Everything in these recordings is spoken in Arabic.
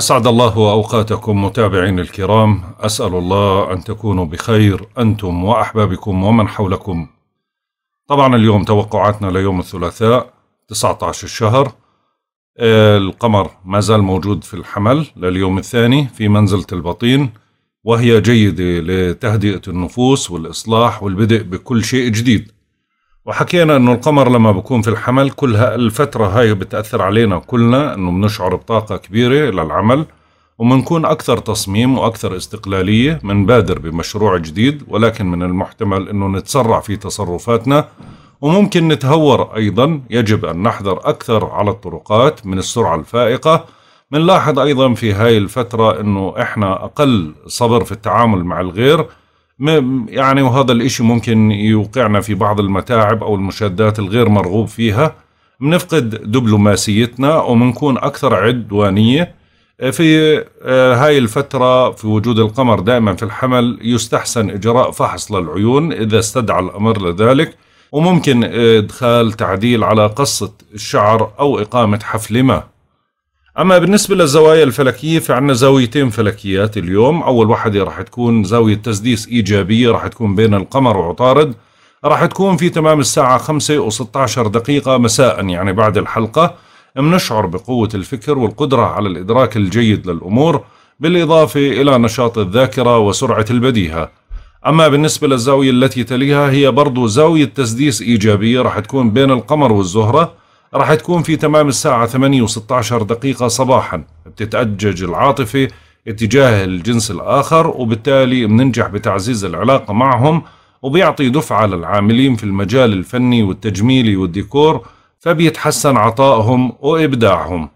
أسعد الله أوقاتكم متابعين الكرام أسأل الله أن تكونوا بخير أنتم وأحبابكم ومن حولكم طبعا اليوم توقعاتنا ليوم الثلاثاء 19 الشهر القمر ما زال موجود في الحمل لليوم الثاني في منزلة البطين وهي جيدة لتهدئة النفوس والإصلاح والبدء بكل شيء جديد وحكينا انه القمر لما بكون في الحمل كل الفتره هاي بتاثر علينا كلنا انه بنشعر بطاقه كبيره للعمل وبنكون اكثر تصميم واكثر استقلاليه بنبادر بمشروع جديد ولكن من المحتمل انه نتسرع في تصرفاتنا وممكن نتهور ايضا يجب ان نحذر اكثر على الطرقات من السرعه الفائقه بنلاحظ ايضا في هاي الفتره انه احنا اقل صبر في التعامل مع الغير يعني وهذا الإشي ممكن يوقعنا في بعض المتاعب أو المشادات الغير مرغوب فيها بنفقد دبلوماسيتنا وبنكون أكثر عدوانية في آه، هاي الفترة في وجود القمر دائما في الحمل يستحسن إجراء فحص للعيون إذا استدعى الأمر لذلك وممكن آه، إدخال تعديل على قصة الشعر أو إقامة حفل ما أما بالنسبة للزوايا الفلكية فعنا زاويتين فلكيات اليوم أول واحدة راح تكون زاوية تسديس إيجابية راح تكون بين القمر وعطارد راح تكون في تمام الساعة 5 و 16 دقيقة مساء يعني بعد الحلقة منشعر بقوة الفكر والقدرة على الإدراك الجيد للأمور بالإضافة إلى نشاط الذاكرة وسرعة البديهة أما بالنسبة للزاوية التي تليها هي برضو زاوية تسديس إيجابية راح تكون بين القمر والزهرة راح تكون في تمام الساعة 8 و16 دقيقة صباحا بتتأجج العاطفة اتجاه الجنس الآخر وبالتالي بننجح بتعزيز العلاقة معهم وبيعطي دفعة للعاملين في المجال الفني والتجميلي والديكور فبيتحسن عطائهم وإبداعهم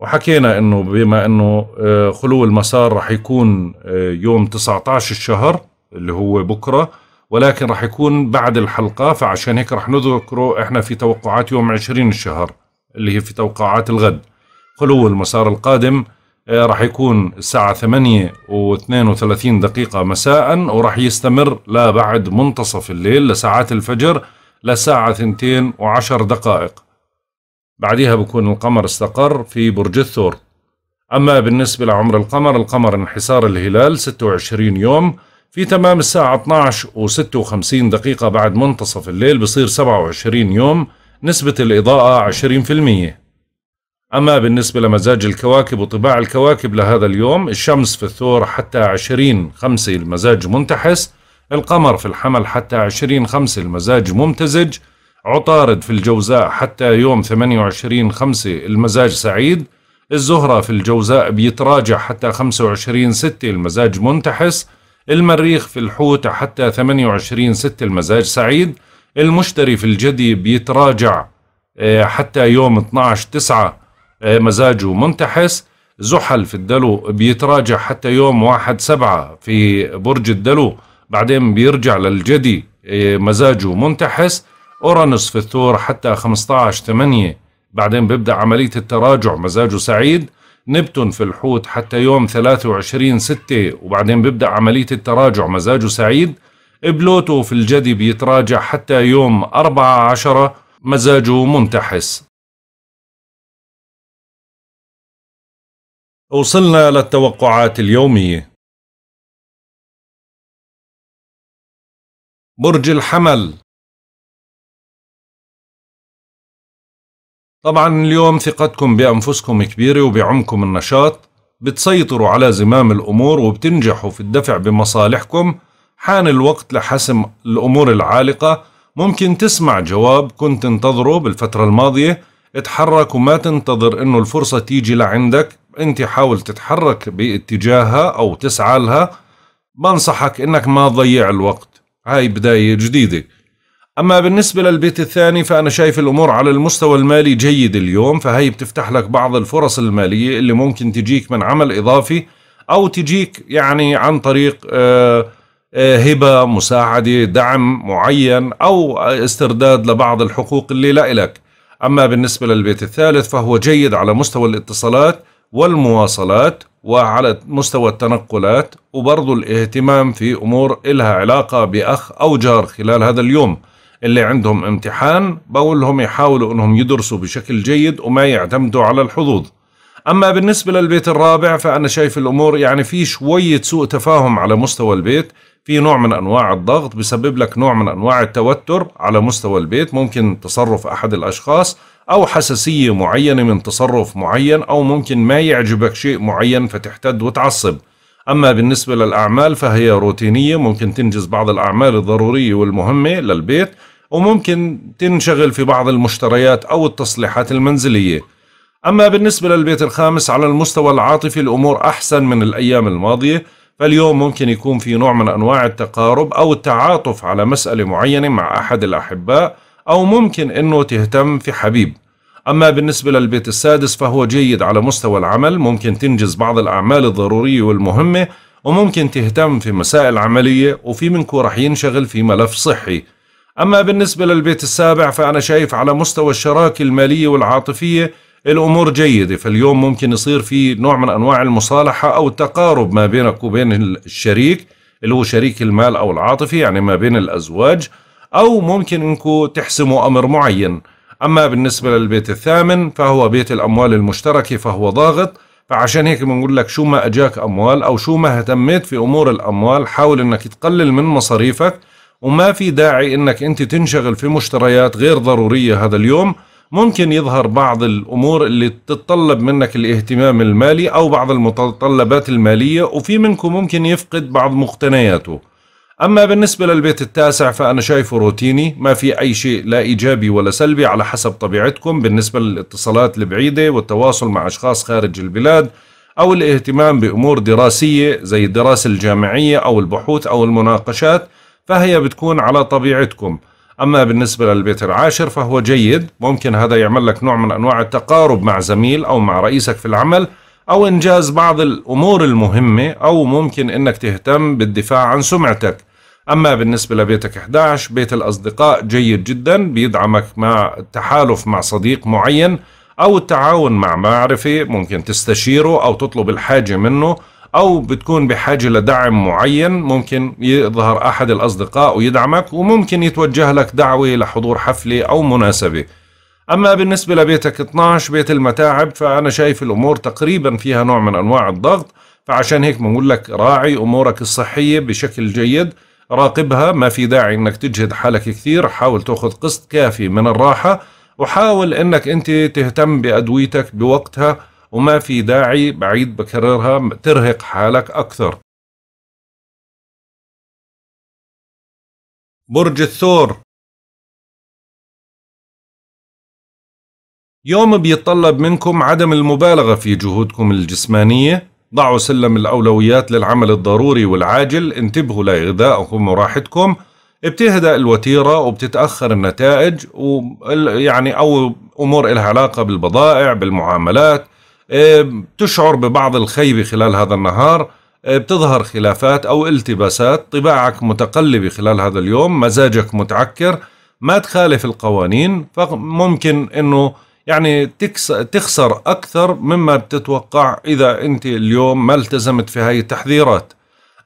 وحكينا أنه بما أنه آه، خلو المسار رح يكون آه، يوم 19 الشهر اللي هو بكره ولكن راح يكون بعد الحلقة فعشان هيك راح نذكره احنا في توقعات يوم 20 الشهر اللي هي في توقعات الغد خلو المسار القادم آه، راح يكون الساعة 8 و32 دقيقة مساء وراح يستمر لا بعد منتصف الليل لساعات الفجر لساعة 2 و10 دقائق بعدها بكون القمر استقر في برج الثور أما بالنسبة لعمر القمر القمر انحسار الهلال 26 يوم في تمام الساعة 12 و56 دقيقة بعد منتصف الليل بصير 27 يوم نسبة الإضاءة 20% أما بالنسبة لمزاج الكواكب وطباع الكواكب لهذا اليوم الشمس في الثور حتى 20 خمسة المزاج منتحس القمر في الحمل حتى 20 خمسة المزاج ممتزج عطارد في الجوزاء حتى يوم 28 خمسة المزاج سعيد الزهرة في الجوزاء بيتراجع حتى 25 ستة المزاج منتحس المريخ في الحوت حتى 28 6 المزاج سعيد المشتري في الجدي بيتراجع آه، حتى يوم 12 9 آه، مزاجه منتحس زحل في الدلو بيتراجع حتى يوم 1 7 في برج الدلو بعدين بيرجع للجدي آه، مزاجه منتحس أورانوس في الثور حتى 15 8 بعدين بيبدأ عملية التراجع مزاجه سعيد نبتون في الحوت حتى يوم 23 ستة وبعدين ببدأ عملية التراجع مزاجه سعيد بلوتو في الجدي بيتراجع حتى يوم 14 مزاجه منتحس وصلنا للتوقعات اليومية برج الحمل طبعا اليوم ثقتكم بأنفسكم كبيرة وبعمكم النشاط بتسيطروا على زمام الأمور وبتنجحوا في الدفع بمصالحكم حان الوقت لحسم الأمور العالقة ممكن تسمع جواب كنت تنتظره بالفترة الماضية اتحرك وما تنتظر انه الفرصة تيجي لعندك انت حاول تتحرك باتجاهها او تسعى لها بنصحك انك ما تضيع الوقت هاي بداية جديدة أما بالنسبة للبيت الثاني فأنا شايف الأمور على المستوى المالي جيد اليوم فهي بتفتح لك بعض الفرص المالية اللي ممكن تجيك من عمل إضافي أو تجيك يعني عن طريق آه، آه، هبة مساعدة دعم معين أو استرداد لبعض الحقوق اللي لا إلك أما بالنسبة للبيت الثالث فهو جيد على مستوى الاتصالات والمواصلات وعلى مستوى التنقلات وبرضو الاهتمام في أمور إلها علاقة بأخ أو جار خلال هذا اليوم اللي عندهم امتحان بقول لهم يحاولوا انهم يدرسوا بشكل جيد وما يعتمدوا على الحظوظ اما بالنسبه للبيت الرابع فانا شايف الامور يعني في شويه سوء تفاهم على مستوى البيت في نوع من انواع الضغط بسبب لك نوع من انواع التوتر على مستوى البيت ممكن تصرف احد الاشخاص او حساسيه معينه من تصرف معين او ممكن ما يعجبك شيء معين فتحتد وتعصب أما بالنسبة للأعمال فهي روتينية ممكن تنجز بعض الأعمال الضرورية والمهمة للبيت وممكن تنشغل في بعض المشتريات أو التصليحات المنزلية أما بالنسبة للبيت الخامس على المستوى العاطفي الأمور أحسن من الأيام الماضية فاليوم ممكن يكون في نوع من أنواع التقارب أو التعاطف على مسألة معينة مع أحد الأحباء أو ممكن أنه تهتم في حبيب أما بالنسبة للبيت السادس فهو جيد على مستوى العمل ممكن تنجز بعض الأعمال الضرورية والمهمة وممكن تهتم في مسائل عملية وفي منكم رح ينشغل في ملف صحي أما بالنسبة للبيت السابع فأنا شايف على مستوى الشراكة المالية والعاطفية الأمور جيدة فاليوم ممكن يصير في نوع من أنواع المصالحة أو التقارب ما بينك وبين الشريك اللي هو شريك المال أو العاطفي يعني ما بين الأزواج أو ممكن أنكم تحسموا أمر معين أما بالنسبة للبيت الثامن فهو بيت الأموال المشتركة فهو ضاغط فعشان هيك بنقول لك شو ما أجاك أموال أو شو ما اهتميت في أمور الأموال حاول أنك تقلل من مصاريفك وما في داعي انك انت تنشغل في مشتريات غير ضرورية هذا اليوم ممكن يظهر بعض الامور اللي تتطلب منك الاهتمام المالي او بعض المتطلبات المالية وفي منكم ممكن يفقد بعض مقتنياته اما بالنسبة للبيت التاسع فانا شايفه روتيني ما في اي شيء لا ايجابي ولا سلبي على حسب طبيعتكم بالنسبة للاتصالات البعيدة والتواصل مع اشخاص خارج البلاد او الاهتمام بامور دراسية زي الدراسة الجامعية او البحوث او المناقشات فهي بتكون على طبيعتكم أما بالنسبة للبيت العاشر فهو جيد ممكن هذا يعمل لك نوع من أنواع التقارب مع زميل أو مع رئيسك في العمل أو إنجاز بعض الأمور المهمة أو ممكن أنك تهتم بالدفاع عن سمعتك أما بالنسبة لبيتك 11 بيت الأصدقاء جيد جدا بيدعمك مع التحالف مع صديق معين أو التعاون مع معرفة ممكن تستشيره أو تطلب الحاجة منه او بتكون بحاجه لدعم معين ممكن يظهر احد الاصدقاء ويدعمك وممكن يتوجه لك دعوه لحضور حفله او مناسبه اما بالنسبه لبيتك 12 بيت المتاعب فانا شايف الامور تقريبا فيها نوع من انواع الضغط فعشان هيك بنقول لك راعي امورك الصحيه بشكل جيد راقبها ما في داعي انك تجهد حالك كثير حاول تاخذ قسط كافي من الراحه وحاول انك انت تهتم بادويتك بوقتها وما في داعي بعيد بكررها ترهق حالك أكثر برج الثور يوم بيتطلب منكم عدم المبالغة في جهودكم الجسمانية ضعوا سلم الأولويات للعمل الضروري والعاجل انتبهوا لغذائكم وراحتكم بتهدأ الوتيرة وبتتأخر النتائج يعني أو أمور إلها علاقة بالبضائع بالمعاملات بتشعر آه، ببعض الخيبة خلال هذا النهار آه، بتظهر خلافات أو التباسات طباعك متقلبة خلال هذا اليوم مزاجك متعكر ما تخالف القوانين فممكن أنه يعني تخسر أكثر مما بتتوقع إذا أنت اليوم ما التزمت في هاي التحذيرات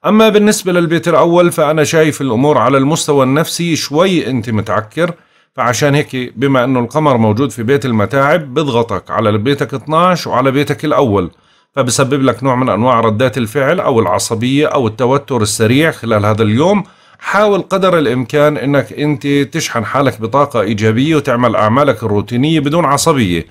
أما بالنسبة للبيت الأول فأنا شايف الأمور على المستوى النفسي شوي أنت متعكر فعشان هيك بما انه القمر موجود في بيت المتاعب بضغطك على بيتك 12 وعلى بيتك الاول فبسبب لك نوع من انواع ردات الفعل او العصبيه او التوتر السريع خلال هذا اليوم حاول قدر الامكان انك انت تشحن حالك بطاقه ايجابيه وتعمل اعمالك الروتينيه بدون عصبيه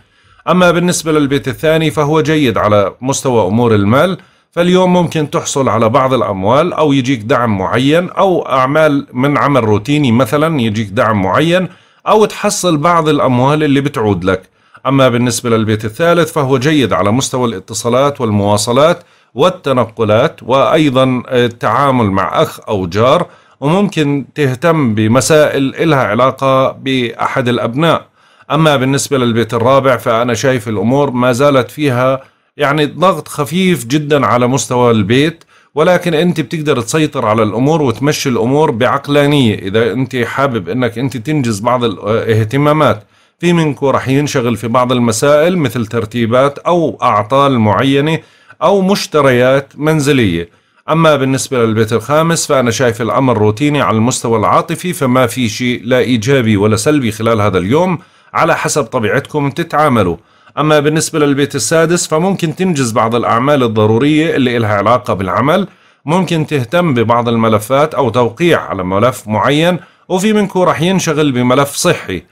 اما بالنسبه للبيت الثاني فهو جيد على مستوى امور المال فاليوم ممكن تحصل على بعض الاموال او يجيك دعم معين او اعمال من عمل روتيني مثلا يجيك دعم معين أو تحصل بعض الأموال اللي بتعود لك أما بالنسبة للبيت الثالث فهو جيد على مستوى الاتصالات والمواصلات والتنقلات وأيضا التعامل مع أخ أو جار وممكن تهتم بمسائل إلها علاقة بأحد الأبناء أما بالنسبة للبيت الرابع فأنا شايف الأمور ما زالت فيها يعني ضغط خفيف جدا على مستوى البيت ولكن انت بتقدر تسيطر على الامور وتمشي الامور بعقلانيه اذا انت حابب انك انت تنجز بعض الاهتمامات في منكم رح ينشغل في بعض المسائل مثل ترتيبات او اعطال معينه او مشتريات منزليه اما بالنسبه للبيت الخامس فانا شايف الامر روتيني على المستوى العاطفي فما في شيء لا ايجابي ولا سلبي خلال هذا اليوم على حسب طبيعتكم تتعاملوا أما بالنسبة للبيت السادس فممكن تنجز بعض الأعمال الضرورية اللي إلها علاقة بالعمل ممكن تهتم ببعض الملفات أو توقيع على ملف معين وفي منكم رح ينشغل بملف صحي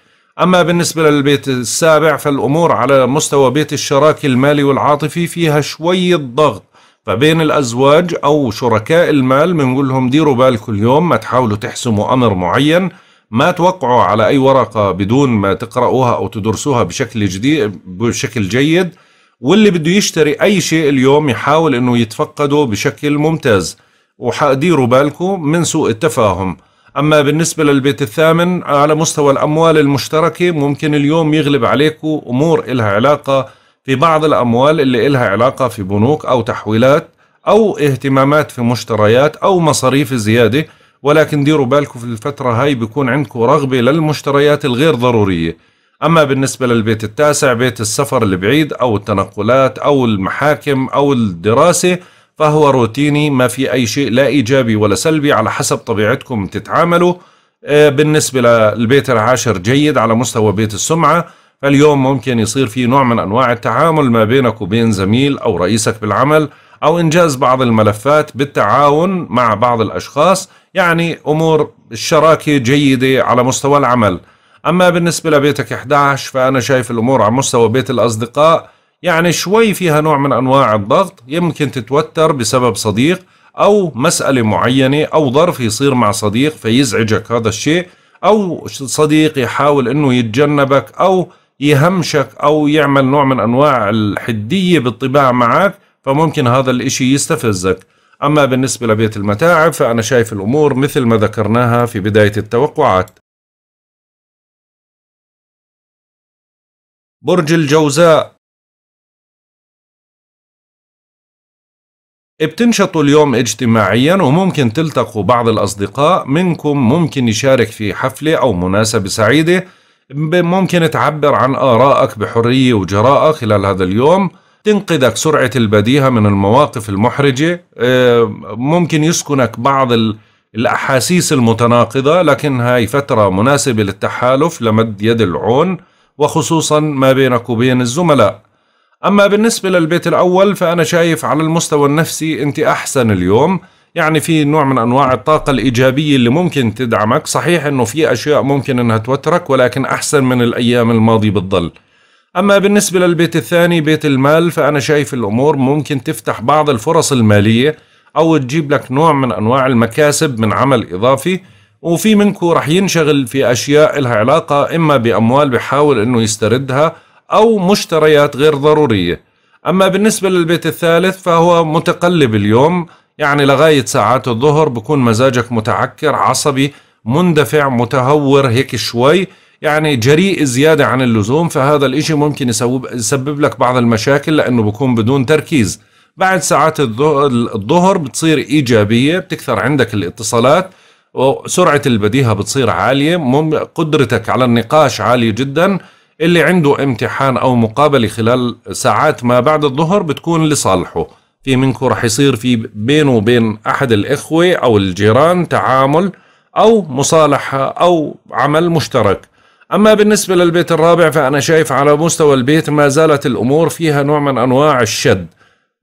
أما بالنسبة للبيت السابع فالأمور على مستوى بيت الشراكة المالي والعاطفي فيها شوية ضغط فبين الأزواج أو شركاء المال بنقول لهم ديروا بالكم اليوم ما تحاولوا تحسموا أمر معين ما توقعوا على أي ورقة بدون ما تقرأوها أو تدرسوها بشكل جديد بشكل جيد واللي بده يشتري أي شيء اليوم يحاول أنه يتفقده بشكل ممتاز وحديروا بالكم من سوء التفاهم أما بالنسبة للبيت الثامن على مستوى الأموال المشتركة ممكن اليوم يغلب عليكم أمور إلها علاقة في بعض الأموال اللي إلها علاقة في بنوك أو تحويلات أو اهتمامات في مشتريات أو مصاريف زيادة ولكن ديروا بالكم في الفترة هاي بيكون عندكم رغبة للمشتريات الغير ضرورية أما بالنسبة للبيت التاسع بيت السفر البعيد أو التنقلات أو المحاكم أو الدراسة فهو روتيني ما في أي شيء لا إيجابي ولا سلبي على حسب طبيعتكم تتعاملوا آه، بالنسبة للبيت العاشر جيد على مستوى بيت السمعة فاليوم ممكن يصير في نوع من أنواع التعامل ما بينك وبين زميل أو رئيسك بالعمل أو إنجاز بعض الملفات بالتعاون مع بعض الأشخاص يعني أمور الشراكة جيدة على مستوى العمل أما بالنسبة لبيتك 11 فأنا شايف الأمور على مستوى بيت الأصدقاء يعني شوي فيها نوع من أنواع الضغط يمكن تتوتر بسبب صديق أو مسألة معينة أو ظرف يصير مع صديق فيزعجك هذا الشيء أو صديق يحاول أنه يتجنبك أو يهمشك أو يعمل نوع من أنواع الحدية بالطباع معك فممكن هذا الإشي يستفزك أما بالنسبة لبيت المتاعب فأنا شايف الأمور مثل ما ذكرناها في بداية التوقعات برج الجوزاء بتنشطوا اليوم اجتماعيا وممكن تلتقوا بعض الأصدقاء منكم ممكن يشارك في حفلة أو مناسبة سعيدة ممكن تعبر عن آرائك بحرية وجراءة خلال هذا اليوم تنقذك سرعة البديهة من المواقف المحرجة آه، ممكن يسكنك بعض الأحاسيس المتناقضة لكن هاي فترة مناسبة للتحالف لمد يد العون وخصوصا ما بينك وبين الزملاء أما بالنسبة للبيت الأول فأنا شايف على المستوى النفسي أنت أحسن اليوم يعني في نوع من أنواع الطاقة الإيجابية اللي ممكن تدعمك صحيح أنه في أشياء ممكن أنها توترك ولكن أحسن من الأيام الماضية بتضل أما بالنسبة للبيت الثاني بيت المال فأنا شايف الأمور ممكن تفتح بعض الفرص المالية أو تجيب لك نوع من أنواع المكاسب من عمل إضافي وفي منكم رح ينشغل في أشياء لها علاقة إما بأموال بحاول أنه يستردها أو مشتريات غير ضرورية أما بالنسبة للبيت الثالث فهو متقلب اليوم يعني لغاية ساعات الظهر بكون مزاجك متعكر عصبي مندفع متهور هيك شوي يعني جريء زيادة عن اللزوم فهذا الإشي ممكن يسبب لك بعض المشاكل لأنه بكون بدون تركيز بعد ساعات الظهر بتصير إيجابية بتكثر عندك الاتصالات وسرعة البديهة بتصير عالية قدرتك على النقاش عالية جدا اللي عنده امتحان أو مقابلة خلال ساعات ما بعد الظهر بتكون لصالحه في منكم رح يصير في بينه وبين أحد الإخوة أو الجيران تعامل أو مصالحة أو عمل مشترك أما بالنسبة للبيت الرابع فأنا شايف على مستوى البيت ما زالت الأمور فيها نوع من أنواع الشد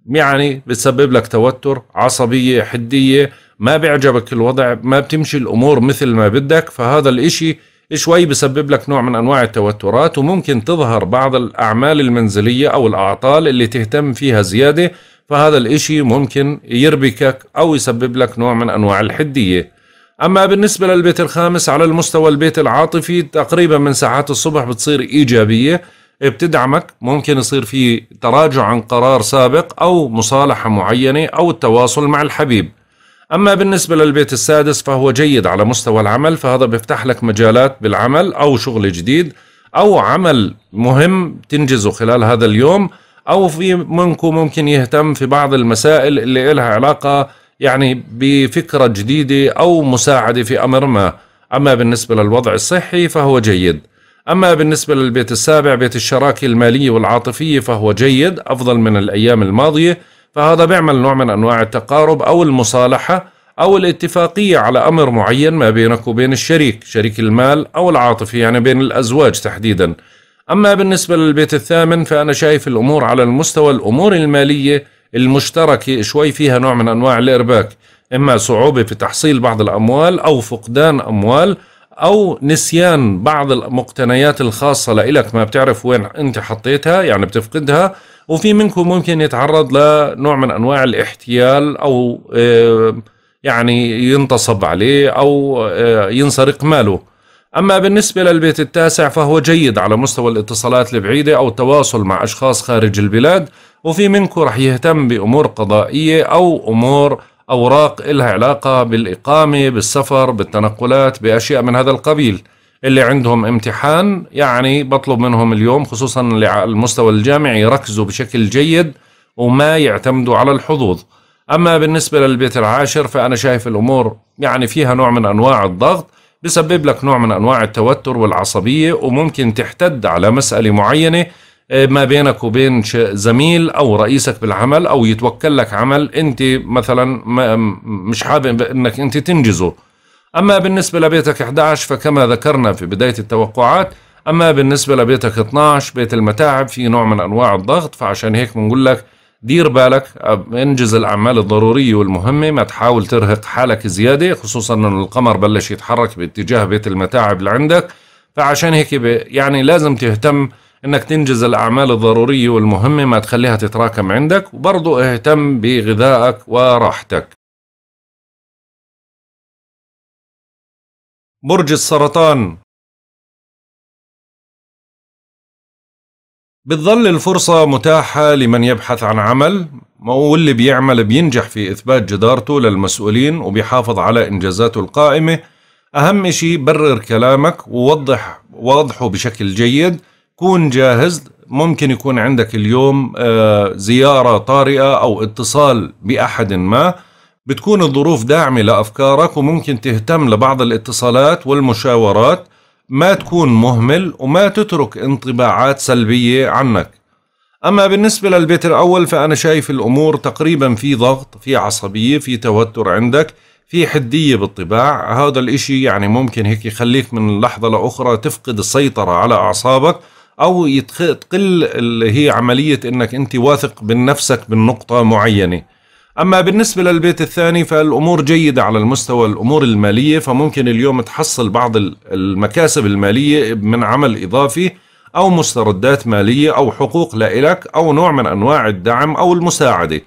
يعني بتسبب لك توتر عصبية حدية ما بيعجبك الوضع ما بتمشي الأمور مثل ما بدك فهذا الإشي شوي بسبب لك نوع من أنواع التوترات وممكن تظهر بعض الأعمال المنزلية أو الأعطال اللي تهتم فيها زيادة فهذا الإشي ممكن يربكك أو يسبب لك نوع من أنواع الحدية أما بالنسبة للبيت الخامس على المستوى البيت العاطفي تقريبا من ساعات الصبح بتصير إيجابية بتدعمك ممكن يصير في تراجع عن قرار سابق أو مصالحة معينة أو التواصل مع الحبيب أما بالنسبة للبيت السادس فهو جيد على مستوى العمل فهذا بيفتح لك مجالات بالعمل أو شغل جديد أو عمل مهم تنجزه خلال هذا اليوم أو في منكم ممكن يهتم في بعض المسائل اللي لها علاقة يعني بفكرة جديدة أو مساعدة في أمر ما أما بالنسبة للوضع الصحي فهو جيد أما بالنسبة للبيت السابع بيت الشراكة المالية والعاطفية فهو جيد أفضل من الأيام الماضية فهذا بيعمل نوع من أنواع التقارب أو المصالحة أو الاتفاقية على أمر معين ما بينك وبين الشريك شريك المال أو العاطفي يعني بين الأزواج تحديدا أما بالنسبة للبيت الثامن فأنا شايف الأمور على المستوى الأمور المالية المشتركة شوي فيها نوع من أنواع الإرباك إما صعوبة في تحصيل بعض الأموال أو فقدان أموال أو نسيان بعض المقتنيات الخاصة لإلك ما بتعرف وين أنت حطيتها يعني بتفقدها وفي منكم ممكن يتعرض لنوع من أنواع الاحتيال أو آه، يعني ينتصب عليه أو آه، ينسرق ماله أما بالنسبة للبيت التاسع فهو جيد على مستوى الاتصالات البعيدة أو التواصل مع أشخاص خارج البلاد وفي منكم رح يهتم بأمور قضائية أو أمور أوراق إلها علاقة بالإقامة بالسفر بالتنقلات بأشياء من هذا القبيل اللي عندهم امتحان يعني بطلب منهم اليوم خصوصا اللي على المستوى الجامعي يركزوا بشكل جيد وما يعتمدوا على الحظوظ أما بالنسبة للبيت العاشر فأنا شايف الأمور يعني فيها نوع من أنواع الضغط بسبب لك نوع من انواع التوتر والعصبيه وممكن تحتد على مساله معينه آه، ما بينك وبين زميل او رئيسك بالعمل او يتوكل لك عمل انت مثلا مش حابب انك انت تنجزه اما بالنسبه لبيتك 11 فكما ذكرنا في بدايه التوقعات اما بالنسبه لبيتك 12 بيت المتاعب في نوع من انواع الضغط فعشان هيك بنقول لك دير بالك انجز الاعمال الضروريه والمهمه ما تحاول ترهق حالك زياده خصوصا انه القمر بلش يتحرك باتجاه بيت المتاعب اللي عندك فعشان هيك يعني لازم تهتم انك تنجز الاعمال الضروريه والمهمه ما تخليها تتراكم عندك وبرضه اهتم بغذائك وراحتك برج السرطان بتظل الفرصة متاحة لمن يبحث عن عمل واللي بيعمل بينجح في إثبات جدارته للمسؤولين وبيحافظ على إنجازاته القائمة أهم شيء برر كلامك ووضح وضحه بشكل جيد كون جاهز ممكن يكون عندك اليوم آه، زيارة طارئة أو اتصال بأحد ما بتكون الظروف داعمة لأفكارك وممكن تهتم لبعض الاتصالات والمشاورات ما تكون مهمل وما تترك انطباعات سلبية عنك أما بالنسبة للبيت الأول فأنا شايف الأمور تقريبا في ضغط في عصبية في توتر عندك في حدية بالطباع هذا الإشي يعني ممكن هيك يخليك من لحظة لأخرى تفقد السيطرة على أعصابك أو تقل اللي هي عملية أنك أنت واثق من نفسك بالنقطة معينة أما بالنسبة للبيت الثاني فالأمور جيدة على المستوى الأمور المالية فممكن اليوم تحصل بعض المكاسب المالية من عمل إضافي أو مستردات مالية أو حقوق لإلك أو نوع من أنواع الدعم أو المساعدة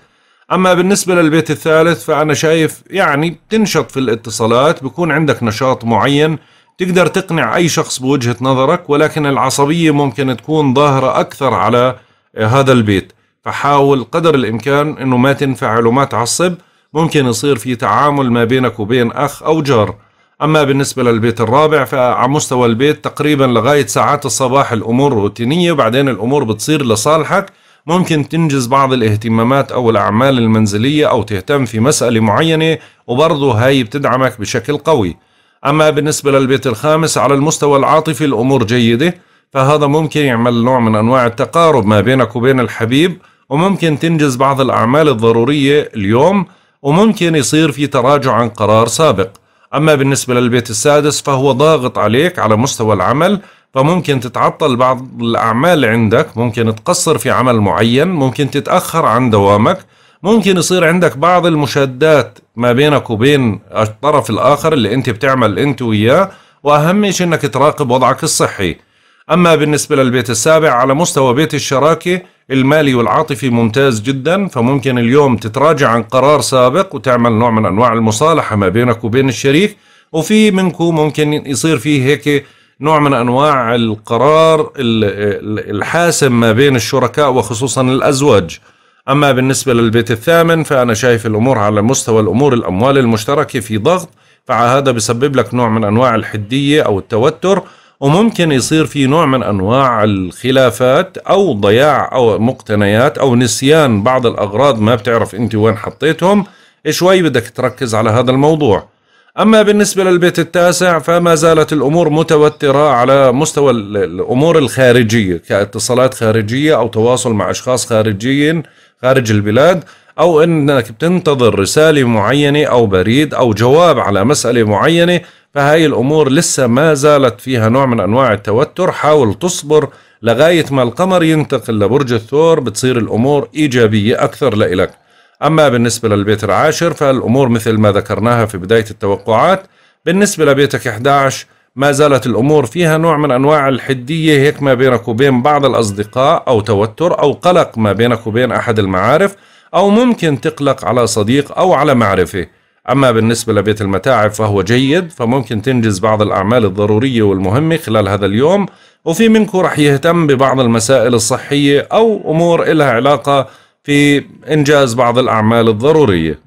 أما بالنسبة للبيت الثالث فأنا شايف يعني بتنشط في الاتصالات بكون عندك نشاط معين تقدر تقنع أي شخص بوجهة نظرك ولكن العصبية ممكن تكون ظاهرة أكثر على هذا البيت فحاول قدر الإمكان أنه ما تنفعل وما تعصب ممكن يصير في تعامل ما بينك وبين أخ أو جار أما بالنسبة للبيت الرابع فعلى مستوى البيت تقريبا لغاية ساعات الصباح الأمور روتينية وبعدين الأمور بتصير لصالحك ممكن تنجز بعض الاهتمامات أو الأعمال المنزلية أو تهتم في مسألة معينة وبرضه هاي بتدعمك بشكل قوي أما بالنسبة للبيت الخامس على المستوى العاطفي الأمور جيدة فهذا ممكن يعمل نوع من انواع التقارب ما بينك وبين الحبيب وممكن تنجز بعض الاعمال الضروريه اليوم وممكن يصير في تراجع عن قرار سابق اما بالنسبه للبيت السادس فهو ضاغط عليك على مستوى العمل فممكن تتعطل بعض الاعمال عندك ممكن تقصر في عمل معين ممكن تتاخر عن دوامك ممكن يصير عندك بعض المشادات ما بينك وبين الطرف الاخر اللي انت بتعمل انت وياه واهم شيء انك تراقب وضعك الصحي أما بالنسبة للبيت السابع على مستوى بيت الشراكة المالي والعاطفي ممتاز جدا فممكن اليوم تتراجع عن قرار سابق وتعمل نوع من أنواع المصالحة ما بينك وبين الشريك وفي منكم ممكن يصير فيه هيك نوع من أنواع القرار الحاسم ما بين الشركاء وخصوصا الأزواج أما بالنسبة للبيت الثامن فأنا شايف الأمور على مستوى الأمور الأموال المشتركة في ضغط فهذا بسبب لك نوع من أنواع الحدية أو التوتر وممكن يصير في نوع من انواع الخلافات او ضياع او مقتنيات او نسيان بعض الاغراض ما بتعرف انت وين حطيتهم شوي بدك تركز على هذا الموضوع اما بالنسبه للبيت التاسع فما زالت الامور متوتره على مستوى الامور الخارجيه كاتصالات خارجيه او تواصل مع اشخاص خارجيين خارج البلاد او انك بتنتظر رساله معينه او بريد او جواب على مساله معينه فهاي الأمور لسه ما زالت فيها نوع من أنواع التوتر حاول تصبر لغاية ما القمر ينتقل لبرج الثور بتصير الأمور إيجابية أكثر لإلك أما بالنسبة للبيت العاشر فالأمور مثل ما ذكرناها في بداية التوقعات بالنسبة لبيتك 11 ما زالت الأمور فيها نوع من أنواع الحدية هيك ما بينك وبين بعض الأصدقاء أو توتر أو قلق ما بينك وبين أحد المعارف أو ممكن تقلق على صديق أو على معرفة أما بالنسبة لبيت المتاعب فهو جيد فممكن تنجز بعض الأعمال الضرورية والمهمة خلال هذا اليوم وفي منكم رح يهتم ببعض المسائل الصحية أو أمور إلها علاقة في إنجاز بعض الأعمال الضرورية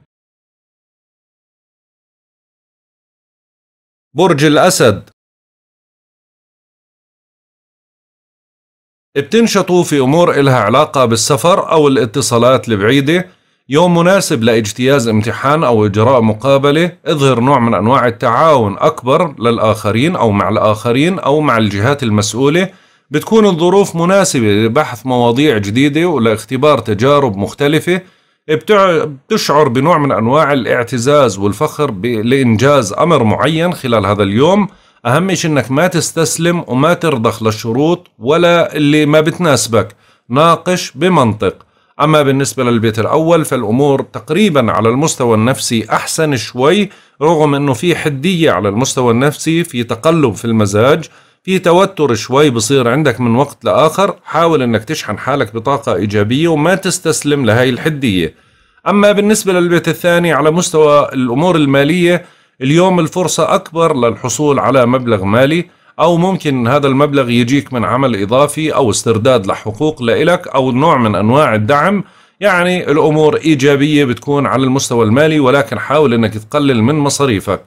برج الأسد بتنشطوا في أمور إلها علاقة بالسفر أو الاتصالات البعيدة يوم مناسب لاجتياز امتحان أو إجراء مقابلة اظهر نوع من أنواع التعاون أكبر للآخرين أو مع الآخرين أو مع الجهات المسؤولة بتكون الظروف مناسبة لبحث مواضيع جديدة ولاختبار تجارب مختلفة بتشعر بنوع من أنواع الاعتزاز والفخر لإنجاز أمر معين خلال هذا اليوم أهم شيء أنك ما تستسلم وما ترضخ للشروط ولا اللي ما بتناسبك ناقش بمنطق أما بالنسبة للبيت الأول فالأمور تقريبا على المستوى النفسي أحسن شوي رغم أنه في حدية على المستوى النفسي في تقلب في المزاج في توتر شوي بصير عندك من وقت لآخر حاول أنك تشحن حالك بطاقة إيجابية وما تستسلم لهي الحدية أما بالنسبة للبيت الثاني على مستوى الأمور المالية اليوم الفرصة أكبر للحصول على مبلغ مالي أو ممكن هذا المبلغ يجيك من عمل إضافي أو استرداد لحقوق لإلك أو نوع من أنواع الدعم يعني الأمور إيجابية بتكون على المستوى المالي ولكن حاول أنك تقلل من مصاريفك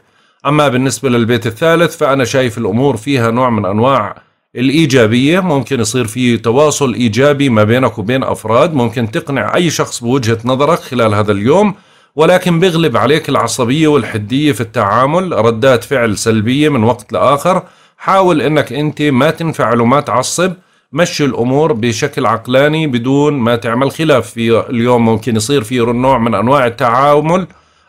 أما بالنسبة للبيت الثالث فأنا شايف الأمور فيها نوع من أنواع الإيجابية ممكن يصير في تواصل إيجابي ما بينك وبين أفراد ممكن تقنع أي شخص بوجهة نظرك خلال هذا اليوم ولكن بيغلب عليك العصبية والحدية في التعامل ردات فعل سلبية من وقت لآخر حاول انك انت ما تنفعل وما تعصب مشي الامور بشكل عقلاني بدون ما تعمل خلاف في اليوم ممكن يصير في نوع من انواع التعامل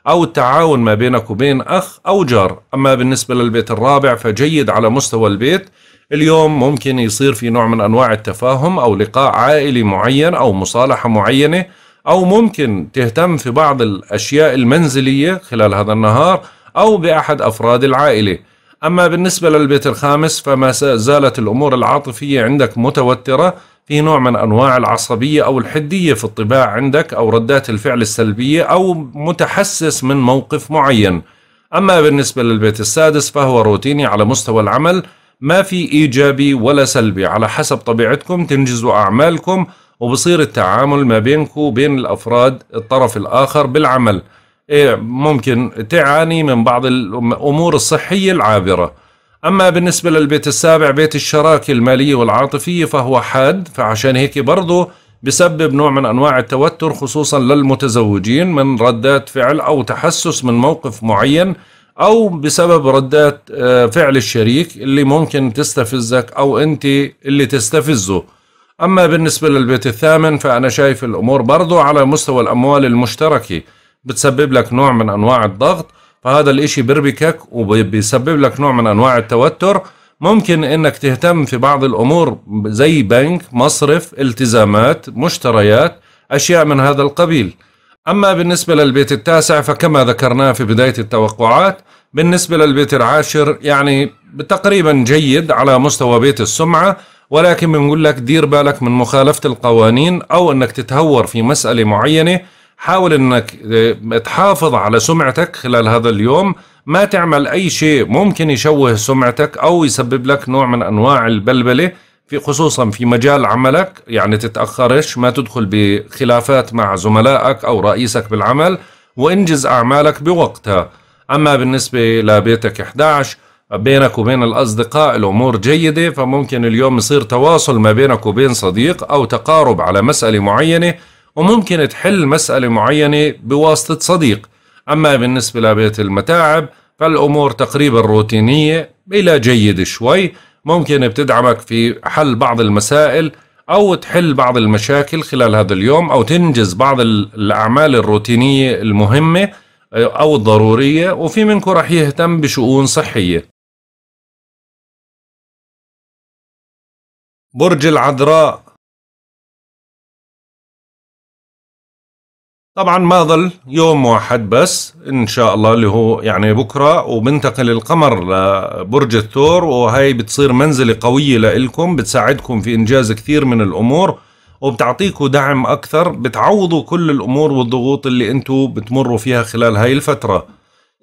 او التعاون ما بينك وبين اخ او جار اما بالنسبه للبيت الرابع فجيد على مستوى البيت اليوم ممكن يصير في نوع من انواع التفاهم او لقاء عائلي معين او مصالحه معينه او ممكن تهتم في بعض الاشياء المنزليه خلال هذا النهار او باحد افراد العائله أما بالنسبة للبيت الخامس فما زالت الأمور العاطفية عندك متوترة في نوع من أنواع العصبية أو الحدية في الطباع عندك أو ردات الفعل السلبية أو متحسس من موقف معين أما بالنسبة للبيت السادس فهو روتيني على مستوى العمل ما في إيجابي ولا سلبي على حسب طبيعتكم تنجزوا أعمالكم وبصير التعامل ما بينكم وبين الأفراد الطرف الآخر بالعمل إيه، ممكن تعاني من بعض الأمور الصحية العابرة أما بالنسبة للبيت السابع بيت الشراكة المالية والعاطفية فهو حاد فعشان هيك برضه بسبب نوع من أنواع التوتر خصوصا للمتزوجين من ردات فعل أو تحسس من موقف معين أو بسبب ردات آه، فعل الشريك اللي ممكن تستفزك أو أنت اللي تستفزه أما بالنسبة للبيت الثامن فأنا شايف الأمور برضو على مستوى الأموال المشتركة بتسبب لك نوع من أنواع الضغط فهذا الإشي بربكك وبيسبب لك نوع من أنواع التوتر ممكن انك تهتم في بعض الامور زي بنك مصرف التزامات مشتريات اشياء من هذا القبيل اما بالنسبه للبيت التاسع فكما ذكرناه في بدايه التوقعات بالنسبه للبيت العاشر يعني تقريبا جيد على مستوى بيت السمعه ولكن بنقول لك دير بالك من مخالفه القوانين او انك تتهور في مساله معينه حاول انك آه، تحافظ على سمعتك خلال هذا اليوم ما تعمل اي شيء ممكن يشوه سمعتك او يسبب لك نوع من انواع البلبله في خصوصا في مجال عملك يعني تتاخرش ما تدخل بخلافات مع زملائك او رئيسك بالعمل وانجز اعمالك بوقتها اما بالنسبه لبيتك 11 بينك وبين الأصدقاء الأمور جيدة فممكن اليوم يصير تواصل ما بينك وبين صديق أو تقارب على مسألة معينة وممكن تحل مسألة معينة بواسطة صديق أما بالنسبة لبيت المتاعب فالأمور تقريبا روتينية إلى جيد شوي ممكن بتدعمك في حل بعض المسائل أو تحل بعض المشاكل خلال هذا اليوم أو تنجز بعض الأعمال الروتينية المهمة آه، أو الضرورية وفي منكم رح يهتم بشؤون صحية برج العذراء طبعا ما ظل يوم واحد بس ان شاء الله اللي هو يعني بكره وبنتقل القمر لبرج الثور وهي بتصير منزله قويه لإلكم بتساعدكم في انجاز كثير من الامور وبتعطيكم دعم اكثر بتعوضوا كل الامور والضغوط اللي انتم بتمروا فيها خلال هاي الفتره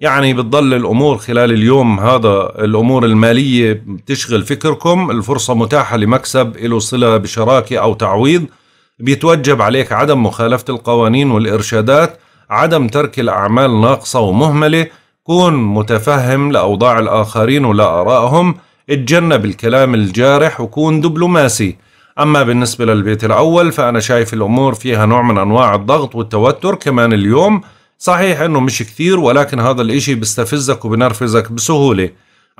يعني بتضل الامور خلال اليوم هذا الامور الماليه بتشغل فكركم الفرصه متاحه لمكسب له صله بشراكه او تعويض بيتوجب عليك عدم مخالفة القوانين والإرشادات عدم ترك الأعمال ناقصة ومهملة كون متفهم لأوضاع الآخرين ولآرائهم اتجنب الكلام الجارح وكون دبلوماسي أما بالنسبة للبيت الأول فأنا شايف الأمور فيها نوع من أنواع الضغط والتوتر كمان اليوم صحيح أنه مش كثير ولكن هذا الإشي بيستفزك وبنرفزك بسهولة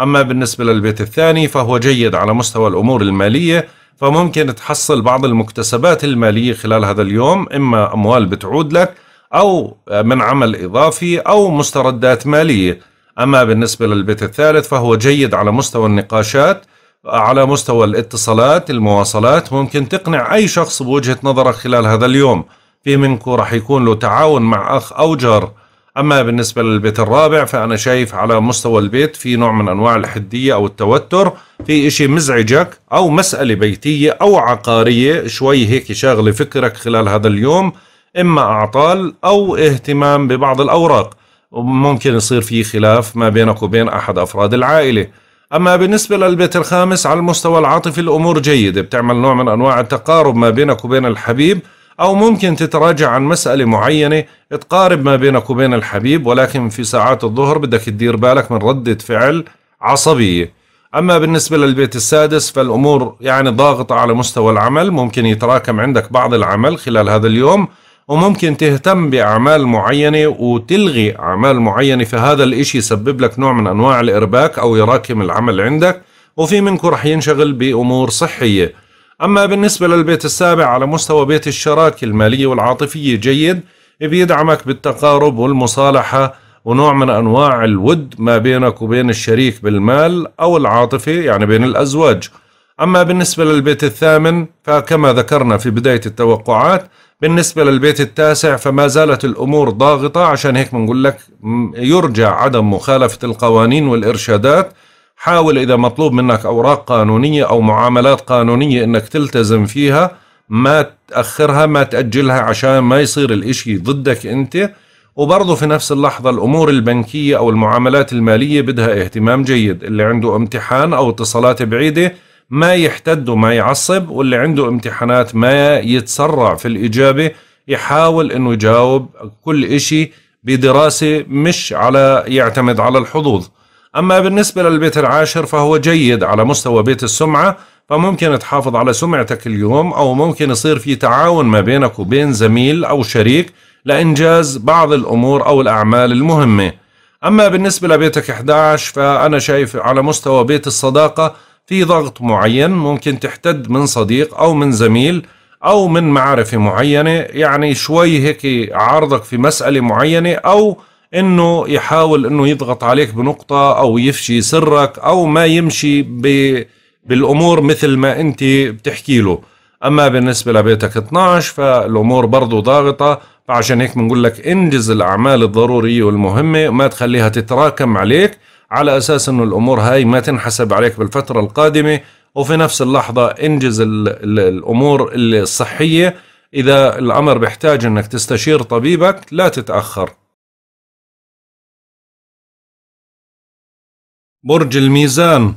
أما بالنسبة للبيت الثاني فهو جيد على مستوى الأمور المالية فممكن تحصل بعض المكتسبات المالية خلال هذا اليوم إما أموال بتعود لك أو من عمل إضافي أو مستردات مالية أما بالنسبة للبيت الثالث فهو جيد على مستوى النقاشات على مستوى الاتصالات المواصلات ممكن تقنع أي شخص بوجهة نظرك خلال هذا اليوم في منكم راح يكون له تعاون مع أخ أو جار أما بالنسبة للبيت الرابع فأنا شايف على مستوى البيت في نوع من أنواع الحدية أو التوتر في إشي مزعجك أو مسألة بيتية أو عقارية شوي هيك شاغلة فكرك خلال هذا اليوم إما أعطال أو اهتمام ببعض الأوراق وممكن يصير في خلاف ما بينك وبين أحد أفراد العائلة أما بالنسبة للبيت الخامس على المستوى العاطفي الأمور جيدة بتعمل نوع من أنواع التقارب ما بينك وبين الحبيب أو ممكن تتراجع عن مسألة معينة تقارب ما بينك وبين الحبيب ولكن في ساعات الظهر بدك تدير بالك من ردة فعل عصبية أما بالنسبة للبيت السادس فالأمور يعني ضاغطة على مستوى العمل ممكن يتراكم عندك بعض العمل خلال هذا اليوم وممكن تهتم بأعمال معينة وتلغي أعمال معينة فهذا الإشي يسبب لك نوع من أنواع الإرباك أو يراكم العمل عندك وفي منكم رح ينشغل بأمور صحية أما بالنسبة للبيت السابع على مستوى بيت الشراكة المالية والعاطفية جيد بيدعمك بالتقارب والمصالحة ونوع من أنواع الود ما بينك وبين الشريك بالمال أو العاطفة يعني بين الأزواج أما بالنسبة للبيت الثامن فكما ذكرنا في بداية التوقعات بالنسبة للبيت التاسع فما زالت الأمور ضاغطة عشان هيك بنقول لك يرجى عدم مخالفة القوانين والإرشادات حاول إذا مطلوب منك أوراق قانونية أو معاملات قانونية إنك تلتزم فيها ما تأخرها ما تأجلها عشان ما يصير الإشي ضدك أنت وبرضه في نفس اللحظة الأمور البنكية أو المعاملات المالية بدها اهتمام جيد اللي عنده امتحان أو اتصالات بعيدة ما يحتد وما يعصب واللي عنده امتحانات ما يتسرع في الإجابة يحاول أنه يجاوب كل إشي بدراسة مش على يعتمد على الحظوظ أما بالنسبة للبيت العاشر فهو جيد على مستوى بيت السمعة فممكن تحافظ على سمعتك اليوم أو ممكن يصير في تعاون ما بينك وبين زميل أو شريك لإنجاز بعض الأمور أو الأعمال المهمة أما بالنسبة لبيتك 11 فأنا شايف على مستوى بيت الصداقة في ضغط معين ممكن تحتد من صديق أو من زميل أو من معرفة معينة يعني شوي هيك عارضك في مسألة معينة أو انه يحاول انه يضغط عليك بنقطة او يفشي سرك او ما يمشي بالامور مثل ما انت بتحكي له اما بالنسبة لبيتك 12 فالامور برضو ضاغطة فعشان هيك بنقول لك انجز الاعمال الضرورية والمهمة ما تخليها تتراكم عليك على اساس انه الامور هاي ما تنحسب عليك بالفترة القادمة وفي نفس اللحظة انجز الـ الـ الامور الصحية اذا الامر بيحتاج انك تستشير طبيبك لا تتأخر برج الميزان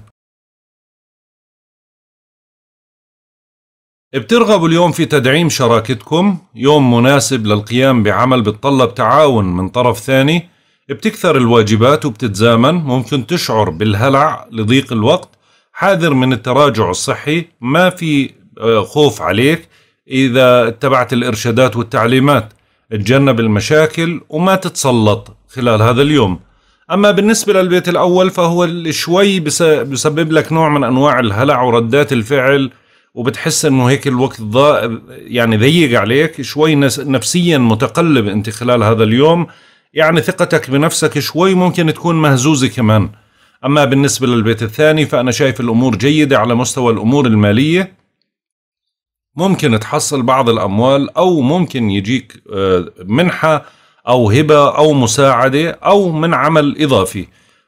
بترغبوا اليوم في تدعيم شراكتكم يوم مناسب للقيام بعمل بتطلب تعاون من طرف ثاني بتكثر الواجبات وبتتزامن ممكن تشعر بالهلع لضيق الوقت حاذر من التراجع الصحي ما في آه، خوف عليك إذا اتبعت الإرشادات والتعليمات تجنب المشاكل وما تتسلط خلال هذا اليوم اما بالنسبه للبيت الاول فهو شوي بسبب لك نوع من انواع الهلع وردات الفعل وبتحس انه هيك الوقت ضا يعني ضيق عليك شوي نفسيا متقلب انت خلال هذا اليوم يعني ثقتك بنفسك شوي ممكن تكون مهزوزه كمان اما بالنسبه للبيت الثاني فانا شايف الامور جيده على مستوى الامور الماليه ممكن تحصل بعض الاموال او ممكن يجيك آه، منحه أو هبة أو مساعدة أو من عمل إضافي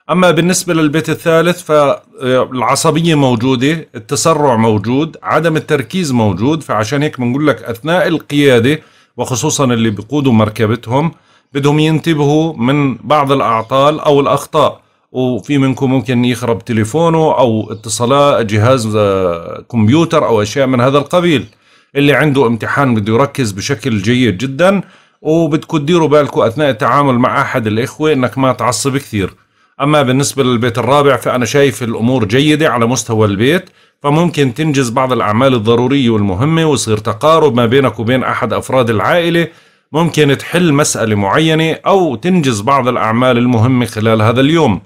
أما بالنسبة للبيت الثالث فالعصبية موجودة التسرع موجود عدم التركيز موجود فعشان هيك بنقول لك أثناء القيادة وخصوصا اللي بيقودوا مركبتهم بدهم ينتبهوا من بعض الأعطال أو الأخطاء وفي منكم ممكن يخرب تليفونه أو اتصالات جهاز آه، كمبيوتر أو أشياء من هذا القبيل اللي عنده امتحان بده يركز بشكل جيد جدا وبدكم تديروا بالكم اثناء التعامل مع احد الاخوه انك ما تعصب كثير اما بالنسبه للبيت الرابع فانا شايف الامور جيده على مستوى البيت فممكن تنجز بعض الاعمال الضروريه والمهمه ويصير تقارب ما بينك وبين احد افراد العائله ممكن تحل مساله معينه او تنجز بعض الاعمال المهمه خلال هذا اليوم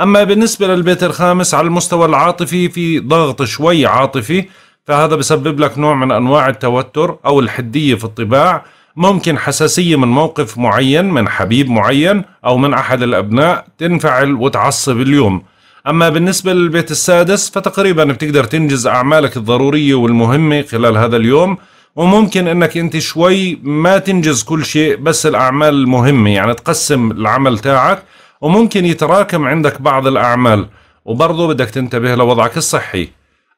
اما بالنسبه للبيت الخامس على المستوى العاطفي في ضغط شوي عاطفي فهذا بسبب لك نوع من انواع التوتر او الحديه في الطباع ممكن حساسية من موقف معين من حبيب معين أو من أحد الأبناء تنفعل وتعصب اليوم أما بالنسبة للبيت السادس فتقريبا بتقدر تنجز أعمالك الضرورية والمهمة خلال هذا اليوم وممكن انك انت شوي ما تنجز كل شيء بس الاعمال المهمه يعني تقسم العمل تاعك وممكن يتراكم عندك بعض الاعمال وبرضه بدك تنتبه لوضعك الصحي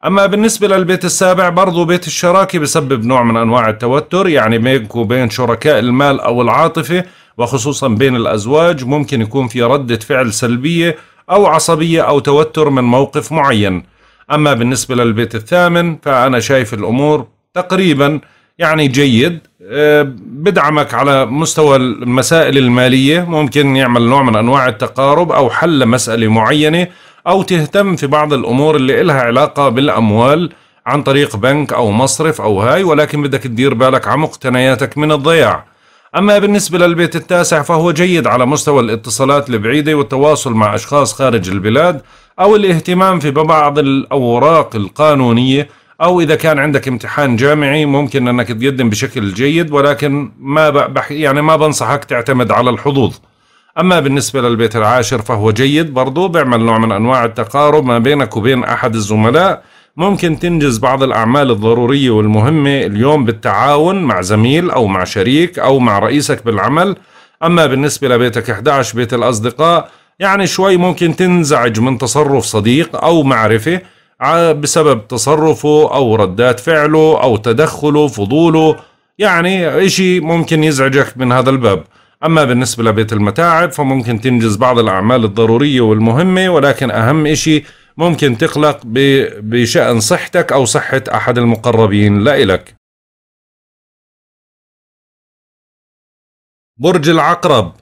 أما بالنسبة للبيت السابع برضو بيت الشراكة بسبب نوع من أنواع التوتر يعني بينك وبين شركاء المال أو العاطفة وخصوصا بين الأزواج ممكن يكون في ردة فعل سلبية أو عصبية أو توتر من موقف معين أما بالنسبة للبيت الثامن فأنا شايف الأمور تقريبا يعني جيد آه، بدعمك على مستوى المسائل المالية ممكن يعمل نوع من أنواع التقارب أو حل مسألة معينة أو تهتم في بعض الأمور اللي إلها علاقة بالأموال عن طريق بنك أو مصرف أو هاي ولكن بدك تدير بالك على مقتنياتك من الضياع أما بالنسبة للبيت التاسع فهو جيد على مستوى الاتصالات البعيدة والتواصل مع أشخاص خارج البلاد أو الاهتمام في بعض الأوراق القانونية أو إذا كان عندك امتحان جامعي ممكن أنك تقدم بشكل جيد ولكن ما بح يعني ما بنصحك تعتمد على الحظوظ أما بالنسبة للبيت العاشر فهو جيد برضو بيعمل نوع من أنواع التقارب ما بينك وبين أحد الزملاء ممكن تنجز بعض الأعمال الضرورية والمهمة اليوم بالتعاون مع زميل أو مع شريك أو مع رئيسك بالعمل أما بالنسبة لبيتك 11 بيت الأصدقاء يعني شوي ممكن تنزعج من تصرف صديق أو معرفة بسبب تصرفه أو ردات فعله أو تدخله فضوله يعني إشي ممكن يزعجك من هذا الباب أما بالنسبة لبيت المتاعب فممكن تنجز بعض الأعمال الضرورية والمهمة ولكن أهم إشي ممكن تقلق بشأن صحتك أو صحة أحد المقربين لإلك برج العقرب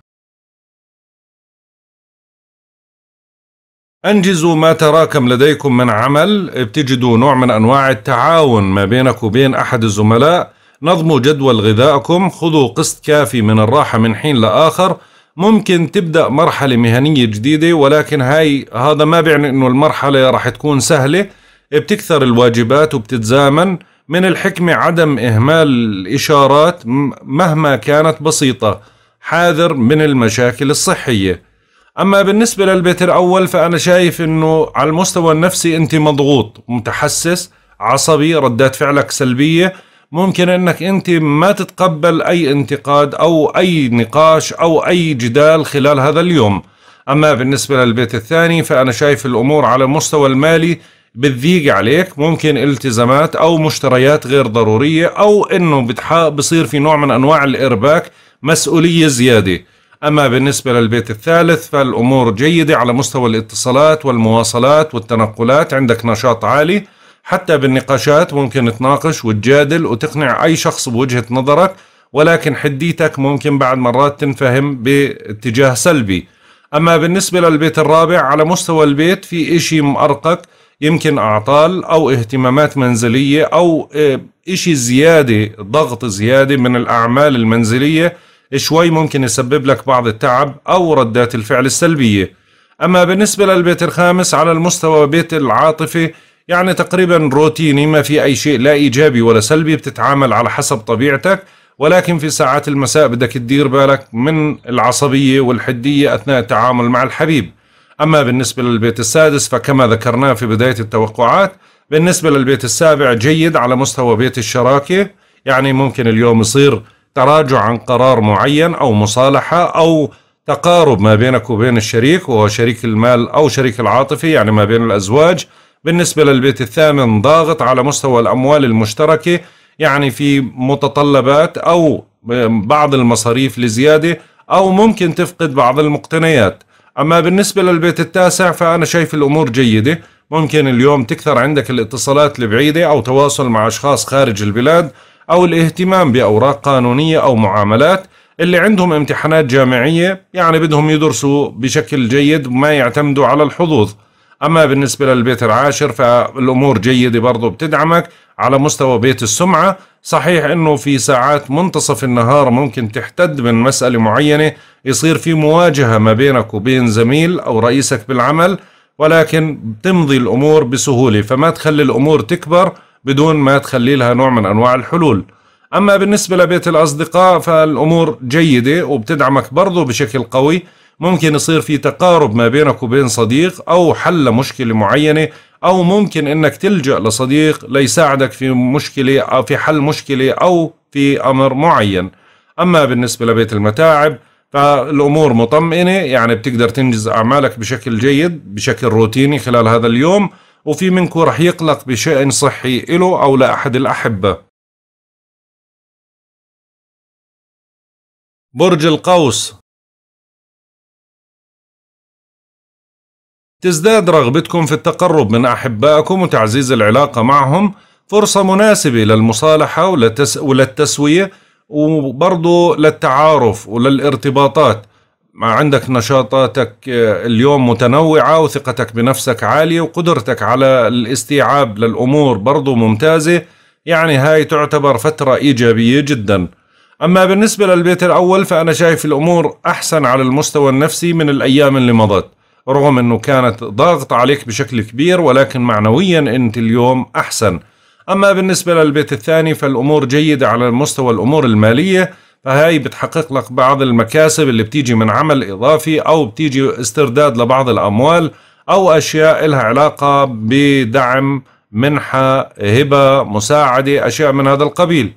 أنجزوا ما تراكم لديكم من عمل بتجدوا نوع من أنواع التعاون ما بينك وبين أحد الزملاء نظموا جدول غذائكم خذوا قسط كافي من الراحة من حين لآخر ممكن تبدأ مرحلة مهنية جديدة ولكن هاي هذا ما بيعني انه المرحلة راح تكون سهلة بتكثر الواجبات وبتتزامن من الحكمة عدم إهمال الإشارات مهما كانت بسيطة حاذر من المشاكل الصحية أما بالنسبة للبيت الأول فأنا شايف أنه على المستوى النفسي أنت مضغوط متحسس عصبي ردات فعلك سلبية ممكن انك انت ما تتقبل اي انتقاد او اي نقاش او اي جدال خلال هذا اليوم اما بالنسبة للبيت الثاني فانا شايف الامور على المستوى المالي بتضيق عليك ممكن التزامات او مشتريات غير ضرورية او انه بصير في نوع من انواع الارباك مسؤولية زيادة أما بالنسبة للبيت الثالث فالأمور جيدة على مستوى الاتصالات والمواصلات والتنقلات عندك نشاط عالي حتى بالنقاشات ممكن تناقش وتجادل وتقنع أي شخص بوجهة نظرك ولكن حديتك ممكن بعد مرات تنفهم باتجاه سلبي أما بالنسبة للبيت الرابع على مستوى البيت في إشي مأرقك يمكن أعطال أو اهتمامات منزلية أو آه، إشي زيادة ضغط زيادة من الأعمال المنزلية شوي ممكن يسبب لك بعض التعب أو ردات الفعل السلبية أما بالنسبة للبيت الخامس على المستوى بيت العاطفة يعني تقريبا روتيني ما في أي شيء لا إيجابي ولا سلبي بتتعامل على حسب طبيعتك ولكن في ساعات المساء بدك تدير بالك من العصبية والحدية أثناء التعامل مع الحبيب أما بالنسبة للبيت السادس فكما ذكرناه في بداية التوقعات بالنسبة للبيت السابع جيد على مستوى بيت الشراكة يعني ممكن اليوم يصير تراجع عن قرار معين أو مصالحة أو تقارب ما بينك وبين الشريك وهو شريك المال أو شريك العاطفي يعني ما بين الأزواج بالنسبة للبيت الثامن ضاغط على مستوى الأموال المشتركة يعني في متطلبات أو بعض المصاريف لزيادة أو ممكن تفقد بعض المقتنيات أما بالنسبة للبيت التاسع فأنا شايف الأمور جيدة ممكن اليوم تكثر عندك الاتصالات البعيدة أو تواصل مع أشخاص خارج البلاد أو الاهتمام بأوراق قانونية أو معاملات اللي عندهم امتحانات جامعية يعني بدهم يدرسوا بشكل جيد ما يعتمدوا على الحظوظ أما بالنسبة للبيت العاشر فالأمور جيدة برضو بتدعمك على مستوى بيت السمعة صحيح أنه في ساعات منتصف النهار ممكن تحتد من مسألة معينة يصير في مواجهة ما بينك وبين زميل أو رئيسك بالعمل ولكن بتمضي الأمور بسهولة فما تخلي الأمور تكبر بدون ما تخلي لها نوع من أنواع الحلول أما بالنسبة لبيت الأصدقاء فالأمور جيدة وبتدعمك برضو بشكل قوي ممكن يصير في تقارب ما بينك وبين صديق أو حل مشكلة معينة أو ممكن أنك تلجأ لصديق ليساعدك في مشكلة أو في حل مشكلة أو في أمر معين أما بالنسبة لبيت المتاعب فالأمور مطمئنة يعني بتقدر تنجز أعمالك بشكل جيد بشكل روتيني خلال هذا اليوم وفي منكم رح يقلق بشأن صحي إله أو لأحد الأحبة برج القوس تزداد رغبتكم في التقرب من أحبائكم وتعزيز العلاقة معهم فرصة مناسبة للمصالحة وللتس... وللتسوية وبرضه للتعارف وللارتباطات عندك نشاطاتك آه، اليوم متنوعة وثقتك بنفسك عالية وقدرتك على الاستيعاب للأمور برضو ممتازة يعني هاي تعتبر فترة إيجابية جدا أما بالنسبة للبيت الأول فأنا شايف الأمور أحسن على المستوى النفسي من الأيام اللي مضت رغم أنه كانت ضاغطة عليك بشكل كبير ولكن معنويا أنت اليوم أحسن أما بالنسبة للبيت الثاني فالأمور جيدة على مستوى الأمور المالية فهاي بتحقق لك بعض المكاسب اللي بتيجي من عمل إضافي أو بتيجي استرداد لبعض الأموال أو أشياء لها علاقة بدعم منحة هبة مساعدة أشياء من هذا القبيل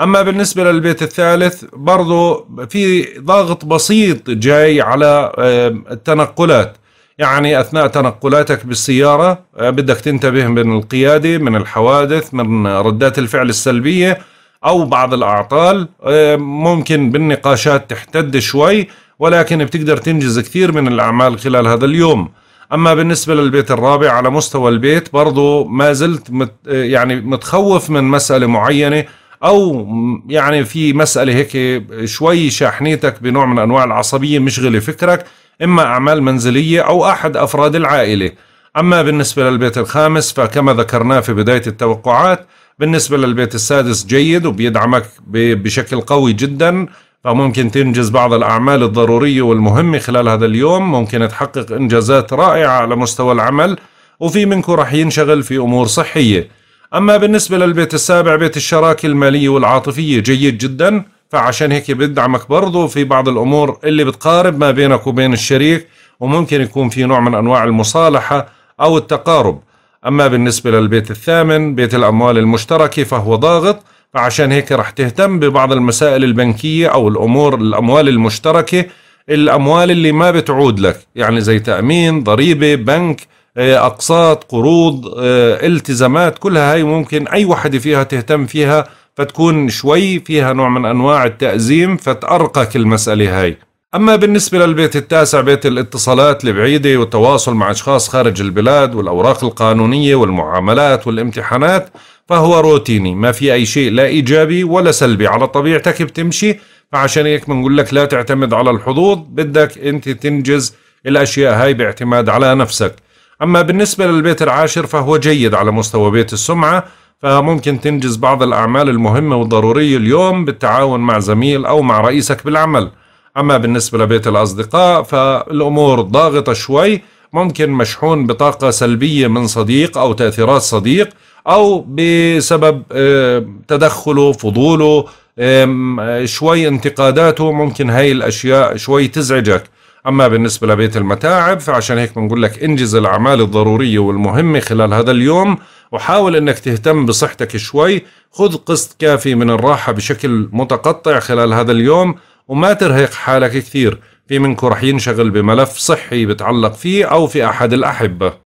أما بالنسبة للبيت الثالث برضو في ضغط بسيط جاي على آه، التنقلات يعني أثناء تنقلاتك بالسيارة آه، بدك تنتبه من القيادة من الحوادث من ردات الفعل السلبية أو بعض الأعطال آه، ممكن بالنقاشات تحتد شوي ولكن بتقدر تنجز كثير من الأعمال خلال هذا اليوم أما بالنسبة للبيت الرابع على مستوى البيت برضو ما زلت مت آه، يعني متخوف من مسألة معينة أو يعني في مسألة هيك شوي شاحنيتك بنوع من أنواع العصبية مشغلة فكرك إما أعمال منزلية أو أحد أفراد العائلة أما بالنسبة للبيت الخامس فكما ذكرناه في بداية التوقعات بالنسبة للبيت السادس جيد وبيدعمك بشكل قوي جدا فممكن تنجز بعض الأعمال الضرورية والمهمة خلال هذا اليوم ممكن تحقق إنجازات رائعة على مستوى العمل وفي منكم رح ينشغل في أمور صحية أما بالنسبة للبيت السابع بيت الشراكة المالية والعاطفية جيد جدا فعشان هيك بدعمك برضه في بعض الامور اللي بتقارب ما بينك وبين الشريك وممكن يكون في نوع من انواع المصالحه او التقارب اما بالنسبه للبيت الثامن بيت الاموال المشتركه فهو ضاغط فعشان هيك رح تهتم ببعض المسائل البنكيه او الامور الاموال المشتركه الاموال اللي ما بتعود لك يعني زي تامين ضريبه بنك آه، اقساط قروض آه، التزامات كلها هاي ممكن اي وحده فيها تهتم فيها فتكون شوي فيها نوع من أنواع التأزيم فتأرقك المسألة هاي أما بالنسبة للبيت التاسع بيت الاتصالات البعيدة والتواصل مع أشخاص خارج البلاد والأوراق القانونية والمعاملات والامتحانات فهو روتيني ما في أي شيء لا إيجابي ولا سلبي على طبيعتك بتمشي فعشان هيك بنقول لك لا تعتمد على الحظوظ بدك أنت تنجز الأشياء هاي باعتماد على نفسك أما بالنسبة للبيت العاشر فهو جيد على مستوى بيت السمعة فممكن تنجز بعض الأعمال المهمة والضرورية اليوم بالتعاون مع زميل أو مع رئيسك بالعمل أما بالنسبة لبيت الأصدقاء فالأمور ضاغطة شوي ممكن مشحون بطاقة سلبية من صديق أو تأثيرات صديق أو بسبب آه، تدخله فضوله آه، شوي انتقاداته ممكن هاي الأشياء شوي تزعجك أما بالنسبة لبيت المتاعب فعشان هيك بنقول لك انجز الأعمال الضرورية والمهمة خلال هذا اليوم وحاول أنك تهتم بصحتك شوي خذ قسط كافي من الراحة بشكل متقطع خلال هذا اليوم وما ترهق حالك كثير في منكم رح ينشغل بملف صحي بتعلق فيه أو في أحد الأحبة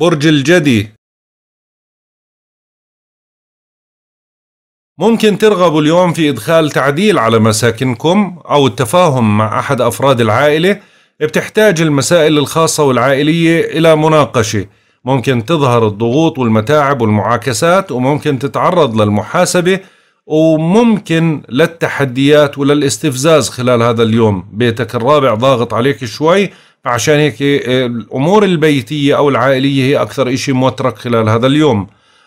برج الجدي ممكن ترغبوا اليوم في إدخال تعديل على مساكنكم أو التفاهم مع أحد أفراد العائلة بتحتاج المسائل الخاصة والعائلية إلى مناقشة ممكن تظهر الضغوط والمتاعب والمعاكسات وممكن تتعرض للمحاسبة وممكن للتحديات وللاستفزاز خلال هذا اليوم بيتك الرابع ضاغط عليك شوي عشان هيك آه، الأمور البيتية أو العائلية هي أكثر إشي موترك خلال هذا اليوم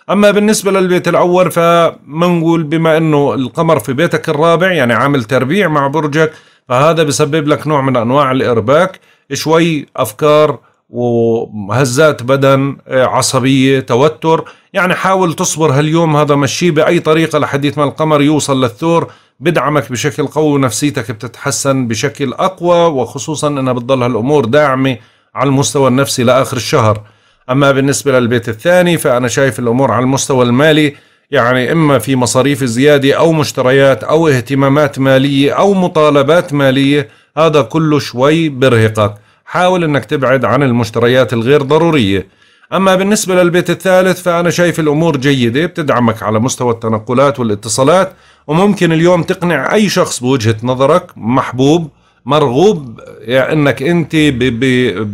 أما بالنسبة للبيت الأول فمنقول بما أنه القمر في بيتك الرابع يعني عامل تربيع مع برجك فهذا بسبب لك نوع من انواع الارباك شوي افكار وهزات بدن آه، عصبية توتر يعني حاول تصبر هاليوم هذا مشيه بأي طريقة لحديث ما القمر يوصل للثور بدعمك بشكل قوي ونفسيتك بتتحسن بشكل أقوى وخصوصا أنها بتضل هالأمور داعمة على المستوى النفسي لآخر الشهر أما بالنسبة للبيت الثاني فأنا شايف الأمور على المستوى المالي يعني إما في مصاريف زيادة أو مشتريات أو اهتمامات مالية أو مطالبات مالية هذا كله شوي برهقك حاول أنك تبعد عن المشتريات الغير ضرورية أما بالنسبة للبيت الثالث فأنا شايف الأمور جيدة بتدعمك على مستوى التنقلات والاتصالات وممكن اليوم تقنع أي شخص بوجهة نظرك محبوب مرغوب يعني انك انت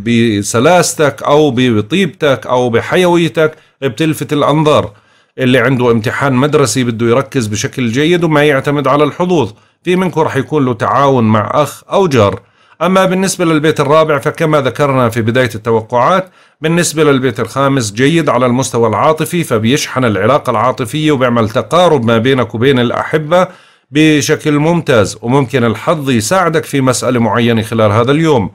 بسلاستك او بطيبتك او بحيويتك بتلفت الانظار اللي عنده امتحان مدرسي بده يركز بشكل جيد وما يعتمد على الحظوظ في منكم رح يكون له تعاون مع أخ أو جار أما بالنسبة للبيت الرابع فكما ذكرنا في بداية التوقعات بالنسبة للبيت الخامس جيد على المستوى العاطفي فبيشحن العلاقة العاطفية وبيعمل تقارب ما بينك وبين الأحبة بشكل ممتاز وممكن الحظ يساعدك في مسألة معينة خلال هذا اليوم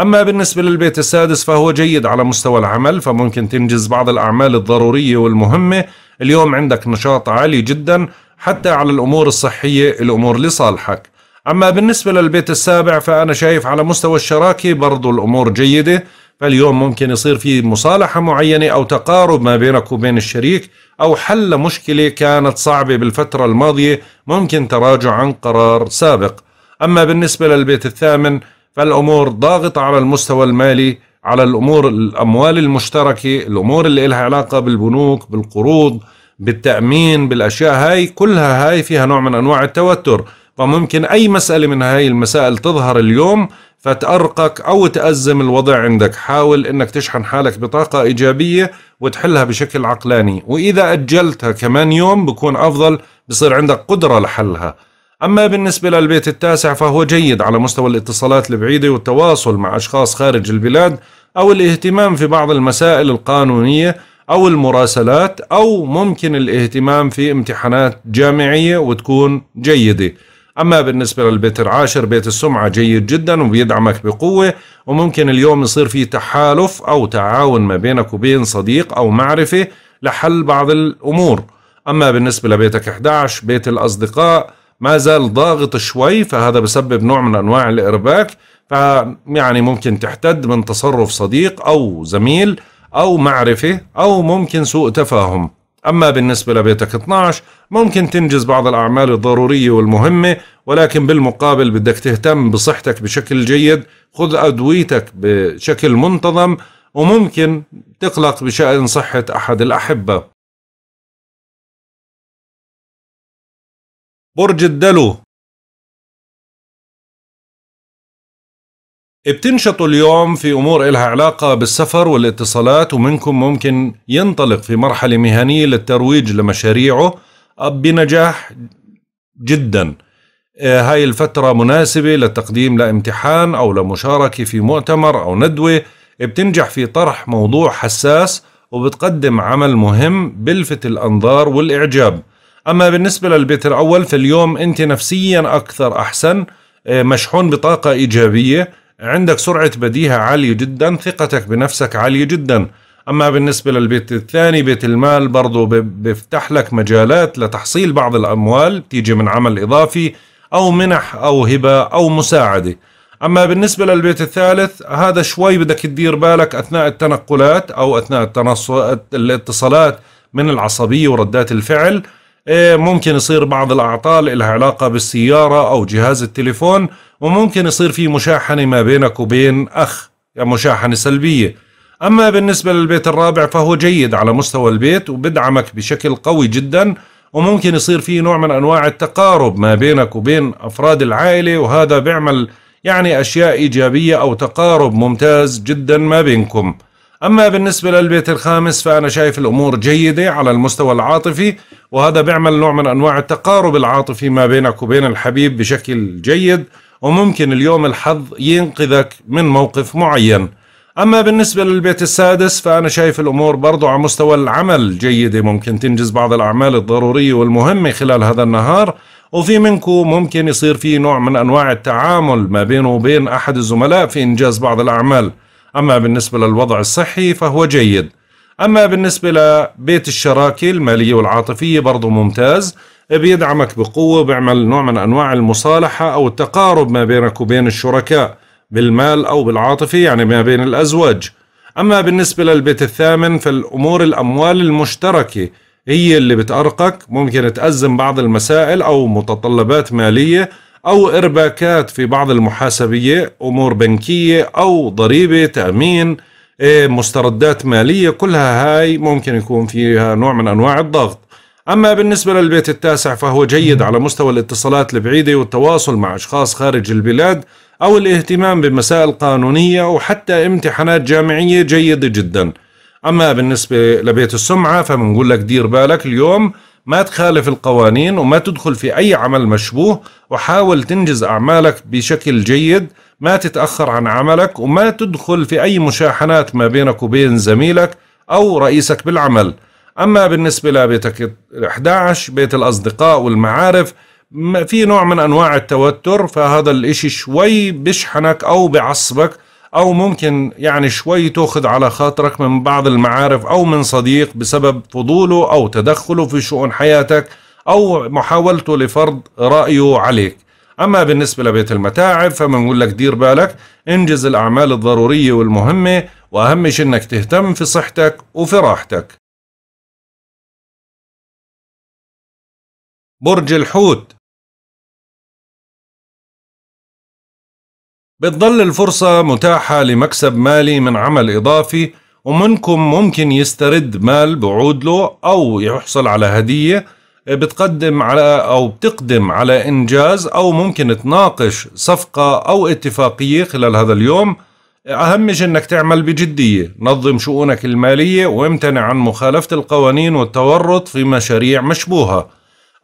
أما بالنسبة للبيت السادس فهو جيد على مستوى العمل فممكن تنجز بعض الأعمال الضرورية والمهمة اليوم عندك نشاط عالي جدا حتى على الأمور الصحية الأمور لصالحك أما بالنسبة للبيت السابع فأنا شايف على مستوى الشراكة برضو الأمور جيدة فاليوم ممكن يصير في مصالحة معينة أو تقارب ما بينك وبين الشريك أو حل مشكلة كانت صعبة بالفترة الماضية ممكن تراجع عن قرار سابق أما بالنسبة للبيت الثامن فالأمور ضاغطة على المستوى المالي على الأمور الأموال المشتركة الأمور اللي لها علاقة بالبنوك بالقروض بالتأمين بالأشياء هاي كلها هاي فيها نوع من أنواع التوتر فممكن أي مسألة من هاي المسائل تظهر اليوم فتأرقك أو تأزم الوضع عندك حاول أنك تشحن حالك بطاقة إيجابية وتحلها بشكل عقلاني وإذا أجلتها كمان يوم بكون أفضل بصير عندك قدرة لحلها أما بالنسبة للبيت التاسع فهو جيد على مستوى الاتصالات البعيدة والتواصل مع أشخاص خارج البلاد أو الاهتمام في بعض المسائل القانونية أو المراسلات أو ممكن الاهتمام في امتحانات جامعية وتكون جيدة أما بالنسبة للبيت العاشر بيت السمعة جيد جدا وبيدعمك بقوة وممكن اليوم يصير في تحالف أو تعاون ما بينك وبين صديق أو معرفة لحل بعض الأمور أما بالنسبة لبيتك 11 بيت الأصدقاء ما زال ضاغط شوي فهذا بسبب نوع من أنواع الإرباك فيعني ممكن تحتد من تصرف صديق أو زميل أو معرفة أو ممكن سوء تفاهم أما بالنسبة لبيتك 12 ممكن تنجز بعض الأعمال الضرورية والمهمة ولكن بالمقابل بدك تهتم بصحتك بشكل جيد خذ أدويتك بشكل منتظم وممكن تقلق بشأن صحة أحد الأحبة برج الدلو بتنشطوا اليوم في أمور إلها علاقة بالسفر والاتصالات ومنكم ممكن ينطلق في مرحلة مهنية للترويج لمشاريعه بنجاح جدا آه، هاي الفترة مناسبة للتقديم لامتحان أو لمشاركة في مؤتمر أو ندوة بتنجح في طرح موضوع حساس وبتقدم عمل مهم بلفت الأنظار والإعجاب أما بالنسبة للبيت الأول فاليوم أنت نفسيا أكثر أحسن آه، مشحون بطاقة إيجابية عندك سرعة بديهة عالية جدا ثقتك بنفسك عالية جدا أما بالنسبة للبيت الثاني بيت المال برضو بيفتح لك مجالات لتحصيل بعض الأموال تيجي من عمل إضافي أو منح أو هبة أو مساعدة أما بالنسبة للبيت الثالث هذا شوي بدك تدير بالك أثناء التنقلات أو أثناء التنص... الاتصالات من العصبية وردات الفعل إيه، ممكن يصير بعض الأعطال لها علاقة بالسيارة أو جهاز التليفون وممكن يصير في مشاحنة ما بينك وبين أخ يعني مشاحنة سلبية أما بالنسبة للبيت الرابع فهو جيد على مستوى البيت وبدعمك بشكل قوي جدا وممكن يصير في نوع من أنواع التقارب ما بينك وبين أفراد العائلة وهذا بيعمل يعني أشياء إيجابية أو تقارب ممتاز جدا ما بينكم أما بالنسبة للبيت الخامس فأنا شايف الأمور جيدة على المستوى العاطفي وهذا بيعمل نوع من أنواع التقارب العاطفي ما بينك وبين الحبيب بشكل جيد وممكن اليوم الحظ ينقذك من موقف معين أما بالنسبة للبيت السادس فأنا شايف الأمور برضو على مستوى العمل جيدة ممكن تنجز بعض الأعمال الضرورية والمهمة خلال هذا النهار وفي منكم ممكن يصير في نوع من أنواع التعامل ما بينه وبين أحد الزملاء في إنجاز بعض الأعمال أما بالنسبة للوضع الصحي فهو جيد أما بالنسبة لبيت الشراكة المالية والعاطفية برضه ممتاز بيدعمك بقوة بيعمل نوع من أنواع المصالحة أو التقارب ما بينك وبين الشركاء بالمال أو بالعاطفة يعني ما بين الأزواج أما بالنسبة للبيت الثامن فالأمور الأموال المشتركة هي اللي بتأرقك ممكن تأزم بعض المسائل أو متطلبات مالية أو إرباكات في بعض المحاسبية أمور بنكية أو ضريبة تأمين إيه، مستردات مالية كلها هاي ممكن يكون فيها نوع من أنواع الضغط أما بالنسبة للبيت التاسع فهو جيد على مستوى الاتصالات البعيدة والتواصل مع أشخاص خارج البلاد أو الاهتمام بمسائل قانونية وحتى امتحانات جامعية جيدة جدا أما بالنسبة لبيت السمعة فبنقول لك دير بالك اليوم ما تخالف القوانين وما تدخل في أي عمل مشبوه وحاول تنجز أعمالك بشكل جيد ما تتأخر عن عملك وما تدخل في أي مشاحنات ما بينك وبين زميلك أو رئيسك بالعمل أما بالنسبة لبيتك 11 بيت الأصدقاء والمعارف في نوع من أنواع التوتر فهذا الإشي شوي بشحنك أو بعصبك أو ممكن يعني شوي تأخذ على خاطرك من بعض المعارف أو من صديق بسبب فضوله أو تدخله في شؤون حياتك أو محاولته لفرض رأيه عليك أما بالنسبة لبيت المتاعب فبنقول لك دير بالك انجز الأعمال الضرورية والمهمة وأهم شيء أنك تهتم في صحتك وفي راحتك برج الحوت بتضل الفرصة متاحة لمكسب مالي من عمل إضافي ومنكم ممكن يسترد مال بعود له أو يحصل على هدية بتقدم على أو بتقدم على إنجاز أو ممكن تناقش صفقة أو اتفاقية خلال هذا اليوم أهم شيء أنك تعمل بجدية نظم شؤونك المالية وامتنع عن مخالفة القوانين والتورط في مشاريع مشبوهة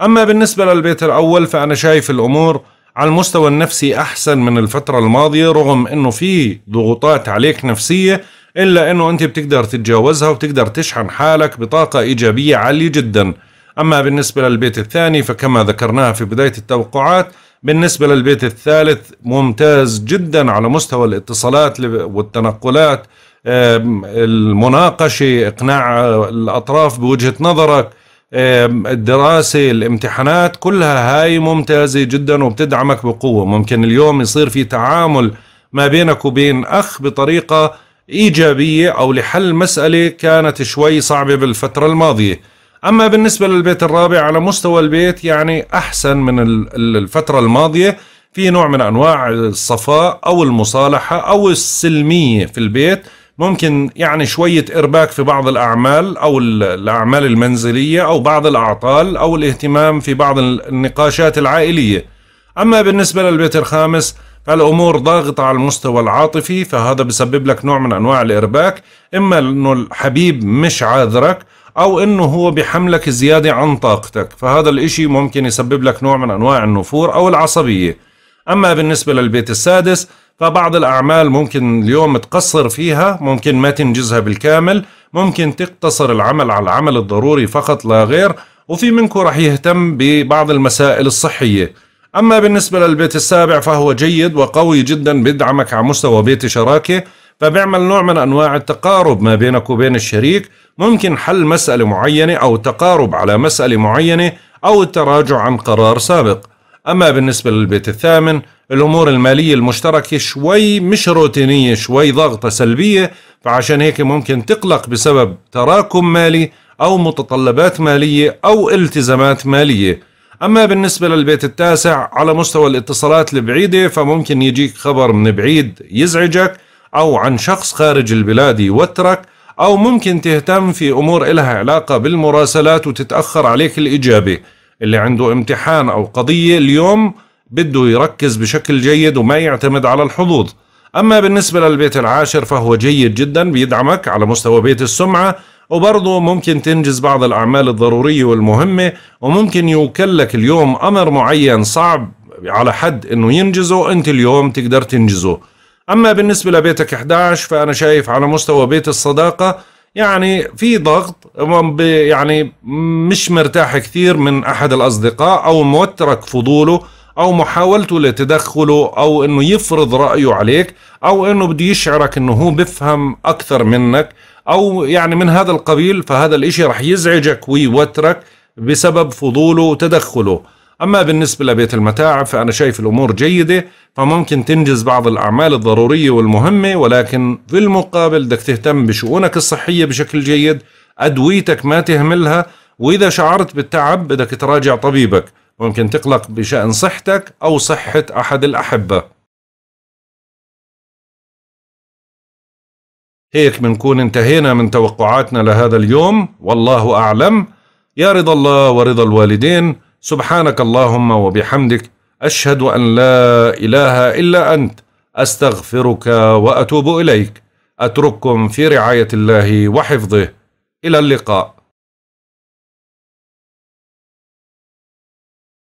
أما بالنسبة للبيت الأول فأنا شايف الأمور على المستوى النفسي أحسن من الفترة الماضية رغم أنه في ضغوطات عليك نفسية إلا أنه أنت بتقدر تتجاوزها وتقدر تشحن حالك بطاقة إيجابية عالية جداً أما بالنسبة للبيت الثاني فكما ذكرناها في بداية التوقعات بالنسبة للبيت الثالث ممتاز جدا على مستوى الاتصالات والتنقلات المناقشة إقناع الأطراف بوجهة نظرك الدراسة الامتحانات كلها هاي ممتازة جدا وبتدعمك بقوة ممكن اليوم يصير في تعامل ما بينك وبين أخ بطريقة إيجابية أو لحل مسألة كانت شوي صعبة بالفترة الماضية أما بالنسبة للبيت الرابع على مستوى البيت يعني أحسن من الفترة الماضية في نوع من أنواع الصفاء أو المصالحة أو السلمية في البيت ممكن يعني شوية إرباك في بعض الأعمال أو الأعمال المنزلية أو بعض الأعطال أو الاهتمام في بعض النقاشات العائلية أما بالنسبة للبيت الخامس فالامور ضاغطه على المستوى العاطفي فهذا بسبب لك نوع من انواع الارباك اما انه الحبيب مش عاذرك او انه هو بحملك زياده عن طاقتك فهذا الاشي ممكن يسبب لك نوع من انواع النفور او العصبيه اما بالنسبه للبيت السادس فبعض الاعمال ممكن اليوم تقصر فيها ممكن ما تنجزها بالكامل ممكن تقتصر العمل على العمل الضروري فقط لا غير وفي منكم رح يهتم ببعض المسائل الصحيه أما بالنسبة للبيت السابع فهو جيد وقوي جدا بدعمك على مستوى بيت شراكة فبيعمل نوع من أنواع التقارب ما بينك وبين الشريك ممكن حل مسألة معينة أو تقارب على مسألة معينة أو التراجع عن قرار سابق أما بالنسبة للبيت الثامن الأمور المالية المشتركة شوي مش روتينية شوي ضغطة سلبية فعشان هيك ممكن تقلق بسبب تراكم مالي أو متطلبات مالية أو التزامات مالية أما بالنسبة للبيت التاسع على مستوى الاتصالات البعيدة فممكن يجيك خبر من بعيد يزعجك أو عن شخص خارج البلاد يوترك أو ممكن تهتم في أمور إلها علاقة بالمراسلات وتتأخر عليك الإجابة اللي عنده امتحان أو قضية اليوم بده يركز بشكل جيد وما يعتمد على الحظوظ أما بالنسبة للبيت العاشر فهو جيد جدا بيدعمك على مستوى بيت السمعة وبرضه ممكن تنجز بعض الأعمال الضرورية والمهمة وممكن يوكلك اليوم أمر معين صعب على حد أنه ينجزه أنت اليوم تقدر تنجزه أما بالنسبة لبيتك 11 فأنا شايف على مستوى بيت الصداقة يعني في ضغط يعني مش مرتاح كثير من أحد الأصدقاء أو موترك فضوله او محاولته لتدخله او انه يفرض رايه عليك او انه بده يشعرك انه هو بفهم اكثر منك او يعني من هذا القبيل فهذا الاشي رح يزعجك ويوترك بسبب فضوله وتدخله اما بالنسبه لبيت المتاعب فانا شايف الامور جيده فممكن تنجز بعض الاعمال الضروريه والمهمه ولكن في المقابل بدك تهتم بشؤونك الصحيه بشكل جيد ادويتك ما تهملها واذا شعرت بالتعب بدك تراجع طبيبك ممكن تقلق بشأن صحتك أو صحة أحد الأحبة هيك بنكون انتهينا من توقعاتنا لهذا اليوم والله أعلم يا رضا الله ورضا الوالدين سبحانك اللهم وبحمدك أشهد أن لا إله إلا أنت أستغفرك وأتوب إليك أترككم في رعاية الله وحفظه إلى اللقاء